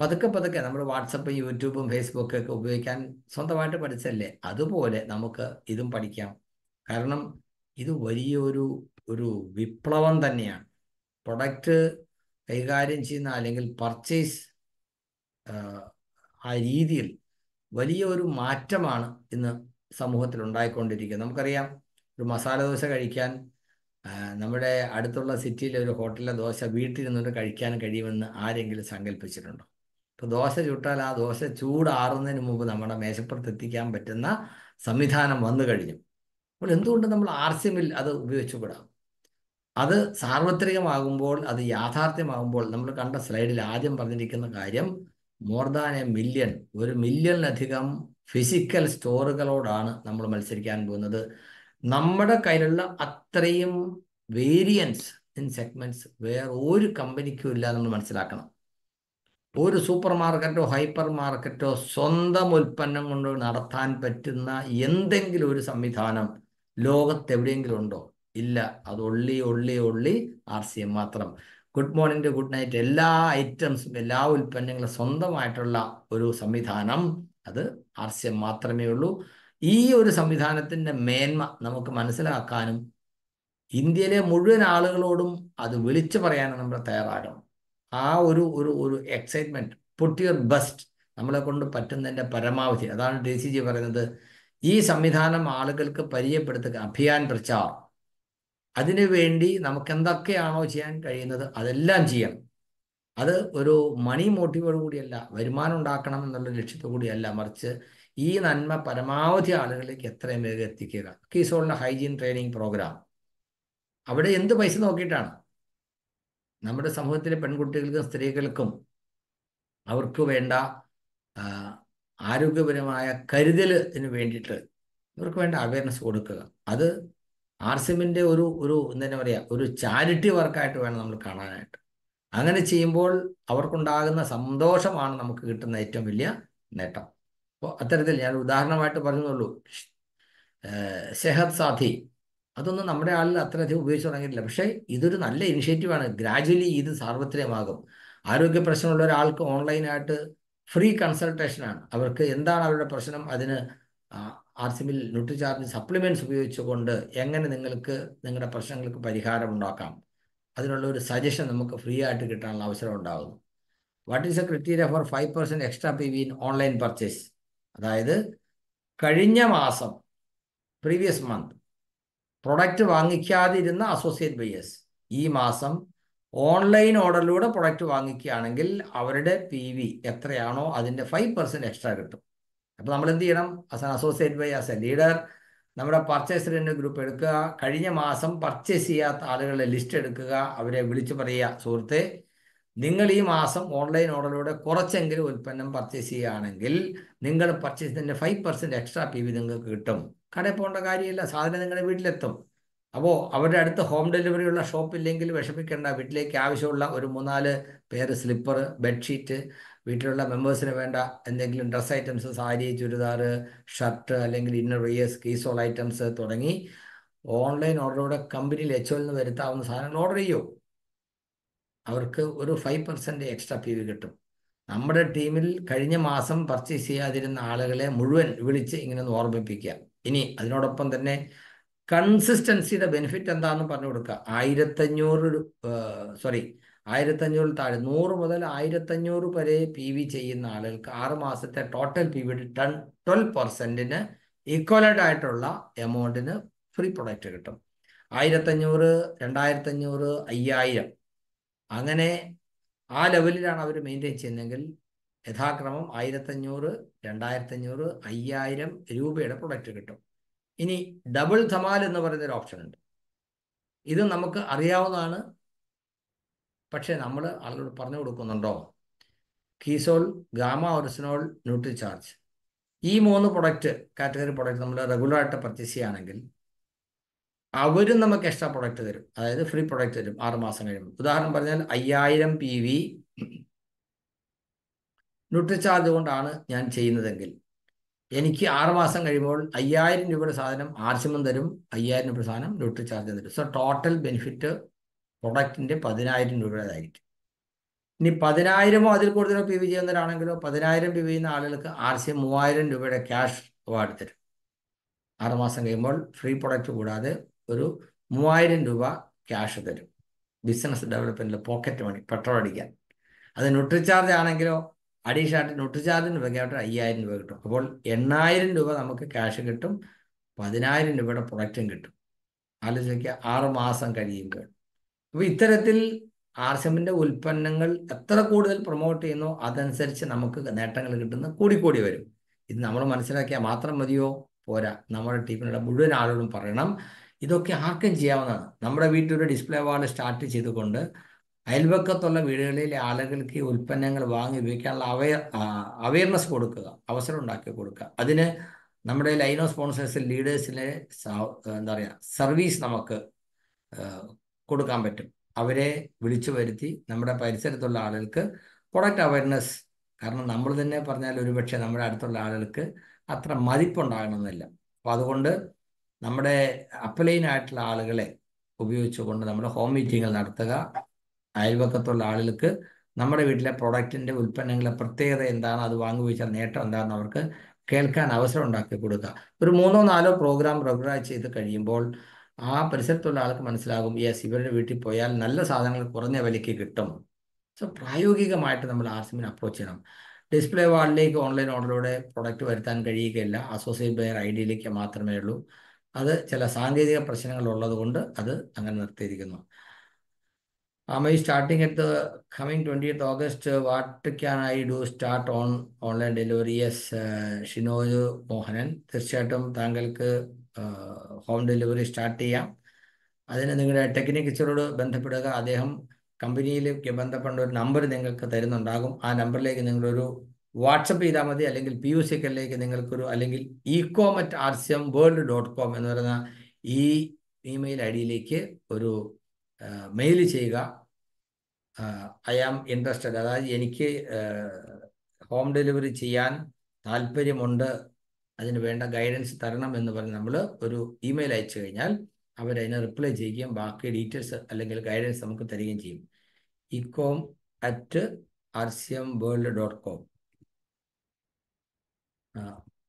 പതുക്കെ പതുക്കെ നമ്മൾ വാട്സപ്പും യൂട്യൂബും ഫേസ്ബുക്കും ഒക്കെ ഉപയോഗിക്കാൻ സ്വന്തമായിട്ട് പഠിച്ചല്ലേ അതുപോലെ നമുക്ക് ഇതും പഠിക്കാം കാരണം ഇത് വലിയൊരു ഒരു വിപ്ലവം തന്നെയാണ് പ്രൊഡക്റ്റ് കൈകാര്യം ചെയ്യുന്ന അല്ലെങ്കിൽ പർച്ചേസ് ആ രീതിയിൽ വലിയ ഒരു മാറ്റമാണ് ഇന്ന് സമൂഹത്തിൽ ഉണ്ടായിക്കൊണ്ടിരിക്കുന്നത് നമുക്കറിയാം ഒരു മസാല ദോശ കഴിക്കാൻ നമ്മുടെ അടുത്തുള്ള സിറ്റിയിലെ ഒരു ഹോട്ടലിലെ ദോശ വീട്ടിൽ നിന്നുകൊണ്ട് കഴിക്കാൻ കഴിയുമെന്ന് ആരെങ്കിലും സങ്കല്പിച്ചിട്ടുണ്ടോ ഇപ്പോൾ ദോശ ചുട്ടാൽ ആ ദോശ ചൂടാറുന്നതിന് മുമ്പ് നമ്മുടെ മേശപ്പുറത്ത് എത്തിക്കാൻ പറ്റുന്ന സംവിധാനം വന്നു കഴിഞ്ഞു അപ്പോൾ എന്തുകൊണ്ട് നമ്മൾ ആർസ്യമിൽ അത് ഉപയോഗിച്ചുകൂടാം അത് സാർവത്രികമാകുമ്പോൾ അത് യാഥാർത്ഥ്യമാകുമ്പോൾ നമ്മൾ കണ്ട സ്ലൈഡിൽ ആദ്യം പറഞ്ഞിരിക്കുന്ന കാര്യം മോർ ദാൻ എ മില്യൺ ഒരു മില്യണിലധികം ഫിസിക്കൽ സ്റ്റോറുകളോടാണ് നമ്മൾ മത്സരിക്കാൻ പോകുന്നത് നമ്മുടെ കയ്യിലുള്ള അത്രയും വേരിയൻസ് ഇൻ സെഗ്മെന്റ്സ് വേറെ ഒരു കമ്പനിക്കും ഇല്ല നമ്മൾ മനസ്സിലാക്കണം ഒരു സൂപ്പർ മാർക്കറ്റോ ഹൈപ്പർ മാർക്കറ്റോ സ്വന്തം ഉൽപ്പന്നം കൊണ്ട് നടത്താൻ പറ്റുന്ന എന്തെങ്കിലും ഒരു സംവിധാനം ലോകത്ത് എവിടെയെങ്കിലും ഉണ്ടോ ഇല്ല അത് only only only R C M മാത്രം good morning to good night എല്ലാ ഐറ്റംസും എല്ലാ ഉൽപ്പന്നങ്ങളും സ്വന്തമായിട്ടുള്ള ഒരു സംവിധാനം അത് ആർ സി എം മാത്രമേ ഉള്ളൂ ഈ ഒരു സംവിധാനത്തിൻ്റെ മേന്മ നമുക്ക് മനസ്സിലാക്കാനും ഇന്ത്യയിലെ മുഴുവൻ ആളുകളോടും അത് വിളിച്ചു പറയാനും നമ്മൾ തയ്യാറാകണം ആ ഒരു ഒരു ഒരു എക്സൈറ്റ്മെൻറ്റ് പുട്ട് യുവർ ബെസ്റ്റ് നമ്മളെ കൊണ്ട് പറ്റുന്നതിൻ്റെ പരമാവധി അതാണ് ഡി സി ജി പറയുന്നത് ഈ സംവിധാനം ആളുകൾക്ക് പരിചയപ്പെടുത്തുക അഭിയാൻ പ്രചാർ വേണ്ടി നമുക്ക് എന്തൊക്കെയാണോ ചെയ്യാൻ കഴിയുന്നത് അതെല്ലാം ചെയ്യണം അത് ഒരു മണി മോട്ടീവോട് കൂടിയല്ല വരുമാനം ഉണ്ടാക്കണം എന്നുള്ള ലക്ഷ്യത്തോ കൂടിയല്ല മറിച്ച് ഈ നന്മ പരമാവധി ആളുകളിലേക്ക് എത്രയും വേഗം എത്തിക്കുക കീസോളിൻ്റെ ഹൈജീൻ ട്രെയിനിങ് പ്രോഗ്രാം അവിടെ എന്ത് പൈസ നോക്കിയിട്ടാണ് നമ്മുടെ സമൂഹത്തിലെ പെൺകുട്ടികൾക്കും സ്ത്രീകൾക്കും അവർക്ക് വേണ്ട ആരോഗ്യപരമായ കരുതലിന് വേണ്ടിയിട്ട് ഇവർക്ക് വേണ്ട അവയർനെസ് കൊടുക്കുക അത് ആർ സി എമ്മിൻ്റെ ഒരു ഒരു എന്താ പറയുക ഒരു ചാരിറ്റി വർക്കായിട്ട് വേണം നമ്മൾ കാണാനായിട്ട് അങ്ങനെ ചെയ്യുമ്പോൾ അവർക്കുണ്ടാകുന്ന സന്തോഷമാണ് നമുക്ക് കിട്ടുന്ന ഏറ്റവും വലിയ നേട്ടം അപ്പോൾ അത്തരത്തിൽ ഞാൻ ഉദാഹരണമായിട്ട് പറഞ്ഞുള്ളൂ സെഹദ് സാധി അതൊന്നും നമ്മുടെ ആളിൽ അത്രയധികം ഉപയോഗിച്ച് തുടങ്ങിയിട്ടില്ല പക്ഷേ ഇതൊരു നല്ല ഇനിഷ്യേറ്റീവാണ് ഗ്രാജുവലി ഇത് സാർവത്രികമാകും ആരോഗ്യ പ്രശ്നമുള്ള ഒരാൾക്ക് ഓൺലൈനായിട്ട് ഫ്രീ കൺസൾട്ടേഷനാണ് അവർക്ക് എന്താണ് അവരുടെ പ്രശ്നം അതിന് ആർ സി ബിൽ ന്യൂട്രിചാർജ് സപ്ലിമെന്റ്സ് ഉപയോഗിച്ചുകൊണ്ട് എങ്ങനെ നിങ്ങൾക്ക് നിങ്ങളുടെ പ്രശ്നങ്ങൾക്ക് പരിഹാരം ഉണ്ടാക്കാം അതിനുള്ള ഒരു സജഷൻ നമുക്ക് ഫ്രീ ആയിട്ട് കിട്ടാനുള്ള അവസരം ഉണ്ടാകുന്നു what is a criteria for five percent extra P V in online purchase അതായത് കഴിഞ്ഞ മാസം പ്രീവിയസ് മന്ത് പ്രൊഡക്റ്റ് വാങ്ങിക്കാതിരുന്ന അസോസിയേറ്റ് ബയേഴ്സ് ഈ മാസം ഓൺലൈൻ ഓർഡറിലൂടെ പ്രൊഡക്റ്റ് വാങ്ങിക്കുകയാണെങ്കിൽ അവരുടെ പി വി എത്രയാണോ അതിൻ്റെ ഫൈവ് പെർസെൻറ്റ് എക്സ്ട്രാ കിട്ടും അപ്പോൾ നമ്മൾ എന്ത് ചെയ്യണം as an associate buyer as a leader നമ്മുടെ പർച്ചേസറിൻ്റെ ഗ്രൂപ്പ് എടുക്കുക കഴിഞ്ഞ മാസം പർച്ചേസ് ചെയ്യാത്ത ആളുകളുടെ ലിസ്റ്റ് എടുക്കുക അവരെ വിളിച്ചു പറയുക സുഹൃത്ത് നിങ്ങൾ ഈ മാസം ഓൺലൈൻ ഓർഡറിലൂടെ കുറച്ചെങ്കിലും ഉൽപ്പന്നം പർച്ചേസ് ചെയ്യുകയാണെങ്കിൽ നിങ്ങൾ പർച്ചേസിൻ്റെ five percent extra P V നിങ്ങൾക്ക് കിട്ടും കടയിൽ പോകേണ്ട കാര്യമില്ല സാധനം നിങ്ങളുടെ വീട്ടിലെത്തും അപ്പോൾ അവരുടെ അടുത്ത് ഹോം ഡെലിവറി ഉള്ള ഷോപ്പ് ഇല്ലെങ്കിൽ വിഷമിക്കേണ്ട വീട്ടിലേക്ക് ആവശ്യമുള്ള ഒരു മൂന്നാല് പേര് സ്ലിപ്പർ ബെഡ്ഷീറ്റ് വീട്ടിലുള്ള മെമ്പേഴ്സിന് വേണ്ട എന്തെങ്കിലും dress items sari churidar shirt അല്ലെങ്കിൽ ഇന്നർ വെയേഴ്സ് കീസോൾ ഐറ്റംസ് തുടങ്ങി ഓൺലൈൻ ഓർഡറോടെ കമ്പനിയിൽ എച്ച് ഒന്ന് വരുത്താവുന്ന സാധനങ്ങൾ ഓർഡർ ചെയ്യൂ അവർക്ക് ഒരു five percent extra P V കിട്ടും നമ്മുടെ ടീമിൽ കഴിഞ്ഞ മാസം പർച്ചേസ് ചെയ്യാതിരുന്ന ആളുകളെ മുഴുവൻ വിളിച്ച് ഇങ്ങനെ ഒന്ന് ഓർമ്മിപ്പിക്കുക ഇനി അതിനോടൊപ്പം തന്നെ കൺസിസ്റ്റൻസിയുടെ ബെനിഫിറ്റ് എന്താണെന്ന് പറഞ്ഞു കൊടുക്കുക ആയിരത്തഞ്ഞൂറ് സോറി ആയിരത്തഞ്ഞൂറിൽ താഴെ നൂറ് മുതൽ ആയിരത്തഞ്ഞൂറ് വരെ പി വി ചെയ്യുന്ന ആളുകൾക്ക് ആറ് മാസത്തെ total P V ten twelve പെർസെന്റിന് ഈക്വലഡ് ആയിട്ടുള്ള എമൗണ്ടിന് ഫ്രീ പ്രൊഡക്റ്റ് കിട്ടും ആയിരത്തഞ്ഞൂറ് രണ്ടായിരത്തഞ്ഞൂറ് അയ്യായിരം അങ്ങനെ ആ ലെവലിലാണ് അവർ മെയിൻറ്റെയിൻ ചെയ്യുന്നതെങ്കിൽ യഥാക്രമം ആയിരത്തഞ്ഞൂറ് രണ്ടായിരത്തഞ്ഞൂറ് അയ്യായിരം രൂപയുടെ പ്രൊഡക്റ്റ് കിട്ടും ഇനി ഡബിൾ ധമാൽ എന്ന് പറയുന്നൊരു ഓപ്ഷൻ ഉണ്ട് ഇത് നമുക്ക് അറിയാവുന്നതാണ് പക്ഷേ നമ്മൾ ആളുകളോട് പറഞ്ഞു കൊടുക്കുന്നുണ്ടോ Keysoul Gamma oryzanol Nutricharge ഈ മൂന്ന് പ്രൊഡക്റ്റ് കാറ്റഗറി പ്രൊഡക്റ്റ് നമ്മൾ റെഗുലറായിട്ട് പർച്ചേസ് ചെയ്യുകയാണെങ്കിൽ അവരും നമുക്ക് എക്സ്ട്രാ പ്രൊഡക്റ്റ് തരും അതായത് ഫ്രീ പ്രൊഡക്റ്റ് തരും ആറ് മാസം കഴിയുമ്പോൾ ഉദാഹരണം പറഞ്ഞാൽ അയ്യായിരം പി വി ചാർജ് കൊണ്ടാണ് ഞാൻ ചെയ്യുന്നതെങ്കിൽ എനിക്ക് ആറ് മാസം കഴിയുമ്പോൾ അയ്യായിരം രൂപയുടെ സാധനം ആർസിമം തരും അയ്യായിരം രൂപയുടെ സാധനം ചാർജ് തരും സോ ടോട്ടൽ ബെനിഫിറ്റ് പ്രൊഡക്റ്റിന്റെ പതിനായിരം രൂപയുടേതായിരിക്കും ഇനി പതിനായിരമോ അതിൽ കൂടുതലോ പി വി ചെയ്യുന്നവരാണെങ്കിലോ പതിനായിരം പി വി ചെയ്യുന്ന ആളുകൾക്ക് ആർ സി മൂവായിരം രൂപയുടെ ക്യാഷ് അവാർഡ് തരും ആറുമാസം കഴിയുമ്പോൾ ഫ്രീ പ്രൊഡക്റ്റ് കൂടാതെ ഒരു മൂവായിരം രൂപ ക്യാഷ് തരും ബിസിനസ് ഡെവലപ്മെന്റിൽ പോക്കറ്റ് മണി പെട്രോൾ അടിക്കാൻ അത് ചാർജ് ആണെങ്കിലോ അഡീഷണായിട്ട് ന്യൂട്രിചാർജിന് വകയായിട്ട് അയ്യായിരം രൂപ കിട്ടും അപ്പോൾ എണ്ണായിരം രൂപ നമുക്ക് ക്യാഷ് കിട്ടും പതിനായിരം രൂപയുടെ പ്രൊഡക്റ്റും കിട്ടും ആലോചിക്കുക ആറ് മാസം കഴിയുമ്പോൾ അപ്പൊ ഇത്തരത്തിൽ ആർ എസ് എമ്മിന്റെ ഉൽപ്പന്നങ്ങൾ എത്ര കൂടുതൽ പ്രൊമോട്ട് ചെയ്യുന്നോ അതനുസരിച്ച് നമുക്ക് നേട്ടങ്ങൾ കിട്ടുന്ന കൂടിക്കൂടി വരും ഇത് നമ്മൾ മനസ്സിലാക്കിയാൽ മാത്രം മതിയോ പോരാ നമ്മുടെ ടീമിനുള്ള മുഴുവൻ ആളുകളും പറയണം ഇതൊക്കെ ആർക്കും ചെയ്യാവുന്നതാണ് നമ്മുടെ വീട്ടിലൊരു ഡിസ്പ്ലേ വാൾ സ്റ്റാർട്ട് ചെയ്തുകൊണ്ട് അയൽവക്കത്തുള്ള വീടുകളിലെ ആളുകൾക്ക് ഈ ഉൽപ്പന്നങ്ങൾ വാങ്ങി ഉപയോഗിക്കാനുള്ള അവയർ അവയർനെസ് കൊടുക്കുക അവസരം ഉണ്ടാക്കി കൊടുക്കുക അതിന് നമ്മുടെ ലൈനോ സ്പോൺസേഴ്സ് ലീഡേഴ്സിലെ എന്താ പറയുക സർവീസ് നമുക്ക് കൊടുക്കാൻ പറ്റും അവരെ വിളിച്ചു വരുത്തി നമ്മുടെ പരിസരത്തുള്ള ആളുകൾക്ക് പ്രൊഡക്റ്റ് അവയർനെസ് കാരണം നമ്മൾ തന്നെ പറഞ്ഞാൽ ഒരുപക്ഷെ നമ്മുടെ അടുത്തുള്ള ആളുകൾക്ക് അത്ര മതിപ്പുണ്ടാകണമെന്നില്ല അപ്പോൾ അതുകൊണ്ട് നമ്മുടെ അപ്പലൈനായിട്ടുള്ള ആളുകളെ ഉപയോഗിച്ചുകൊണ്ട് നമ്മുടെ ഹോം മീറ്റിങ്ങൾ നടത്തുക അയൽവക്കത്തുള്ള ആളുകൾക്ക് നമ്മുടെ വീട്ടിലെ പ്രൊഡക്റ്റിൻ്റെ ഉൽപ്പന്നങ്ങളെ പ്രത്യേകത എന്താണ് അത് വാങ്ങുവെച്ചാൽ നേട്ടം എന്താണെന്ന് അവർക്ക് കേൾക്കാൻ അവസരം ഉണ്ടാക്കി കൊടുക്കുക ഒരു മൂന്നോ നാലോ പ്രോഗ്രാം റെഗുലർ ചെയ്ത് കഴിയുമ്പോൾ ആ പരിസരത്തുള്ള ആൾക്ക് മനസ്സിലാകും യെസ് ഇവരുടെ വീട്ടിൽ പോയാൽ നല്ല സാധനങ്ങൾ കുറഞ്ഞ വിലയ്ക്ക് കിട്ടും സോ പ്രായോഗികമായിട്ട് നമ്മൾ ആർസിമിനെ അപ്രോച്ച് ചെയ്യണം ഡിസ്പ്ലേ വാളിലേക്ക് ഓൺലൈൻ ഓർഡറിലൂടെ പ്രൊഡക്റ്റ് വരുത്താൻ കഴിയുകയില്ല അസോസിയേറ്റ് ബയർ ഐ ഡിയിലേക്ക് മാത്രമേ ഉള്ളൂ അത് ചില സാങ്കേതിക പ്രശ്നങ്ങൾ ഉള്ളതുകൊണ്ട് അത് അങ്ങനെ നിർത്തിയിരിക്കുന്നു ah my starting at coming twentieth August what can I do start on online delivery yes Shinoj Mohanan തീർച്ചയായിട്ടും താങ്കൾക്ക് ഹോം ഡെലിവറി സ്റ്റാർട്ട് ചെയ്യാം അതിന് നിങ്ങളുടെ ടെക്നിക്കിച്ചറോട് ബന്ധപ്പെടുക അദ്ദേഹം കമ്പനിയിലേക്ക് ബന്ധപ്പെട്ട ഒരു നമ്പർ നിങ്ങൾക്ക് തരുന്നുണ്ടാകും ആ നമ്പറിലേക്ക് നിങ്ങളൊരു വാട്സപ്പ് ചെയ്താൽ മതി അല്ലെങ്കിൽ പി യു സിക്കലിലേക്ക് നിങ്ങൾക്കൊരു അല്ലെങ്കിൽ ecom at R C M world dot com എന്ന് പറയുന്ന ഈ ഇമെയിൽ ഐ ഡിയിലേക്ക് ഒരു മെയിൽ ചെയ്യുക ഐ ആം ഇൻട്രസ്റ്റഡ് അതായത് എനിക്ക് ഹോം ഡെലിവറി ചെയ്യാൻ താല്പര്യമുണ്ട് അതിന് വേണ്ട ഗൈഡൻസ് തരണം എന്ന് പറഞ്ഞ് നമ്മൾ ഒരു ഇമെയിൽ അയച്ചു കഴിഞ്ഞാൽ അവരതിനെ റിപ്ലൈ ചെയ്യുകയും ബാക്കി ഡീറ്റെയിൽസ് അല്ലെങ്കിൽ ഗൈഡൻസ് നമുക്ക് തരികയും ചെയ്യും ecom at R C M world dot com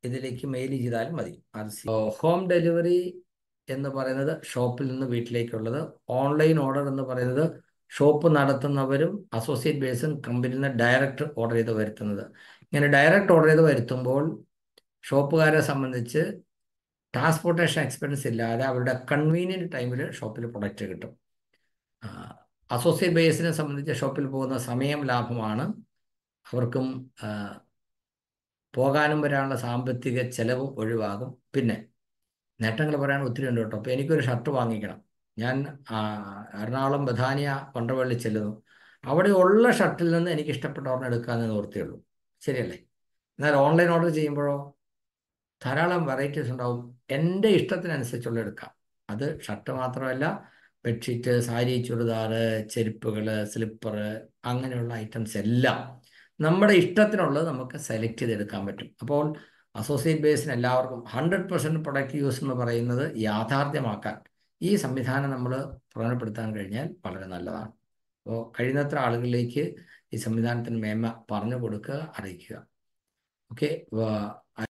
ഇതിലേക്ക് മെയിൽ ചെയ്താലും മതി ആർ സി ഹോം ഡെലിവറി എന്ന് പറയുന്നത് ഷോപ്പിൽ നിന്ന് വീട്ടിലേക്കുള്ളത് ഓൺലൈൻ ഓർഡർ എന്ന് പറയുന്നത് ഷോപ്പ് നടത്തുന്നവരും അസോസിയേറ്റ് ബേസും കമ്പനിയിൽ നിന്ന് ഡയറക്റ്റ് ഓർഡർ ചെയ്ത് വരുത്തുന്നത് ഇങ്ങനെ ഡയറക്റ്റ് ഓർഡർ ചെയ്ത് വരുത്തുമ്പോൾ ഷോപ്പുകാരെ സംബന്ധിച്ച് ട്രാൻസ്പോർട്ടേഷൻ എക്സ്പെൻസ് ഇല്ലാതെ അവരുടെ കൺവീനിയൻറ്റ് ടൈമിൽ ഷോപ്പിൽ പ്രൊഡക്റ്റ് കിട്ടും അസോസിയേറ്റ് ബേസിനെ സംബന്ധിച്ച് ഷോപ്പിൽ പോകുന്ന സമയം ലാഭമാണ് അവർക്കും പോകാനും വരാനുള്ള സാമ്പത്തിക ചെലവും ഒഴിവാകും പിന്നെ നേട്ടങ്ങൾ പറയാൻ ഒത്തിരി ഉണ്ട് കേട്ടോ അപ്പോൾ എനിക്കൊരു ഷർട്ട് വാങ്ങിക്കണം ഞാൻ എറണാകുളം ബഥാനിയ പണ്ടവള്ളി ചെല്ലുന്നു അവിടെ ഉള്ള ഷർട്ടിൽ നിന്ന് എനിക്ക് ഇഷ്ടപ്പെട്ട ഒരെണ്ണം എടുക്കാമെന്ന് നിർത്തിയുള്ളൂ ശരിയല്ലേ എന്നാൽ ഓൺലൈൻ ഓർഡർ ചെയ്യുമ്പോഴോ ധാരാളം വെറൈറ്റീസ് ഉണ്ടാവും എൻ്റെ ഇഷ്ടത്തിനനുസരിച്ചുള്ള എടുക്കാം അത് ഷർട്ട് മാത്രമല്ല ബെഡ്ഷീറ്റ് സാരി ചുരിദാർ ചെരുപ്പുകൾ സ്ലിപ്പർ അങ്ങനെയുള്ള ഐറ്റംസ് എല്ലാം നമ്മുടെ ഇഷ്ടത്തിനുള്ളത് നമുക്ക് സെലക്ട് ചെയ്തെടുക്കാൻ പറ്റും അപ്പോൾ അസോസിയേറ്റ് ബേസിന് എല്ലാവർക്കും ഹൺഡ്രഡ് പെർസെൻറ്റ് പ്രൊഡക്റ്റ് യൂസ് എന്ന് പറയുന്നത് യാഥാർത്ഥ്യമാക്കാൻ ഈ സംവിധാനം നമ്മൾ പ്രയോജനപ്പെടുത്താൻ കഴിഞ്ഞാൽ വളരെ നല്ലതാണ് അപ്പോൾ കഴിയുന്നത്ര ആളുകളിലേക്ക് ഈ സംവിധാനത്തിന് മേന്മ പറഞ്ഞു കൊടുക്കുക അറിയിക്കുക ഓക്കെ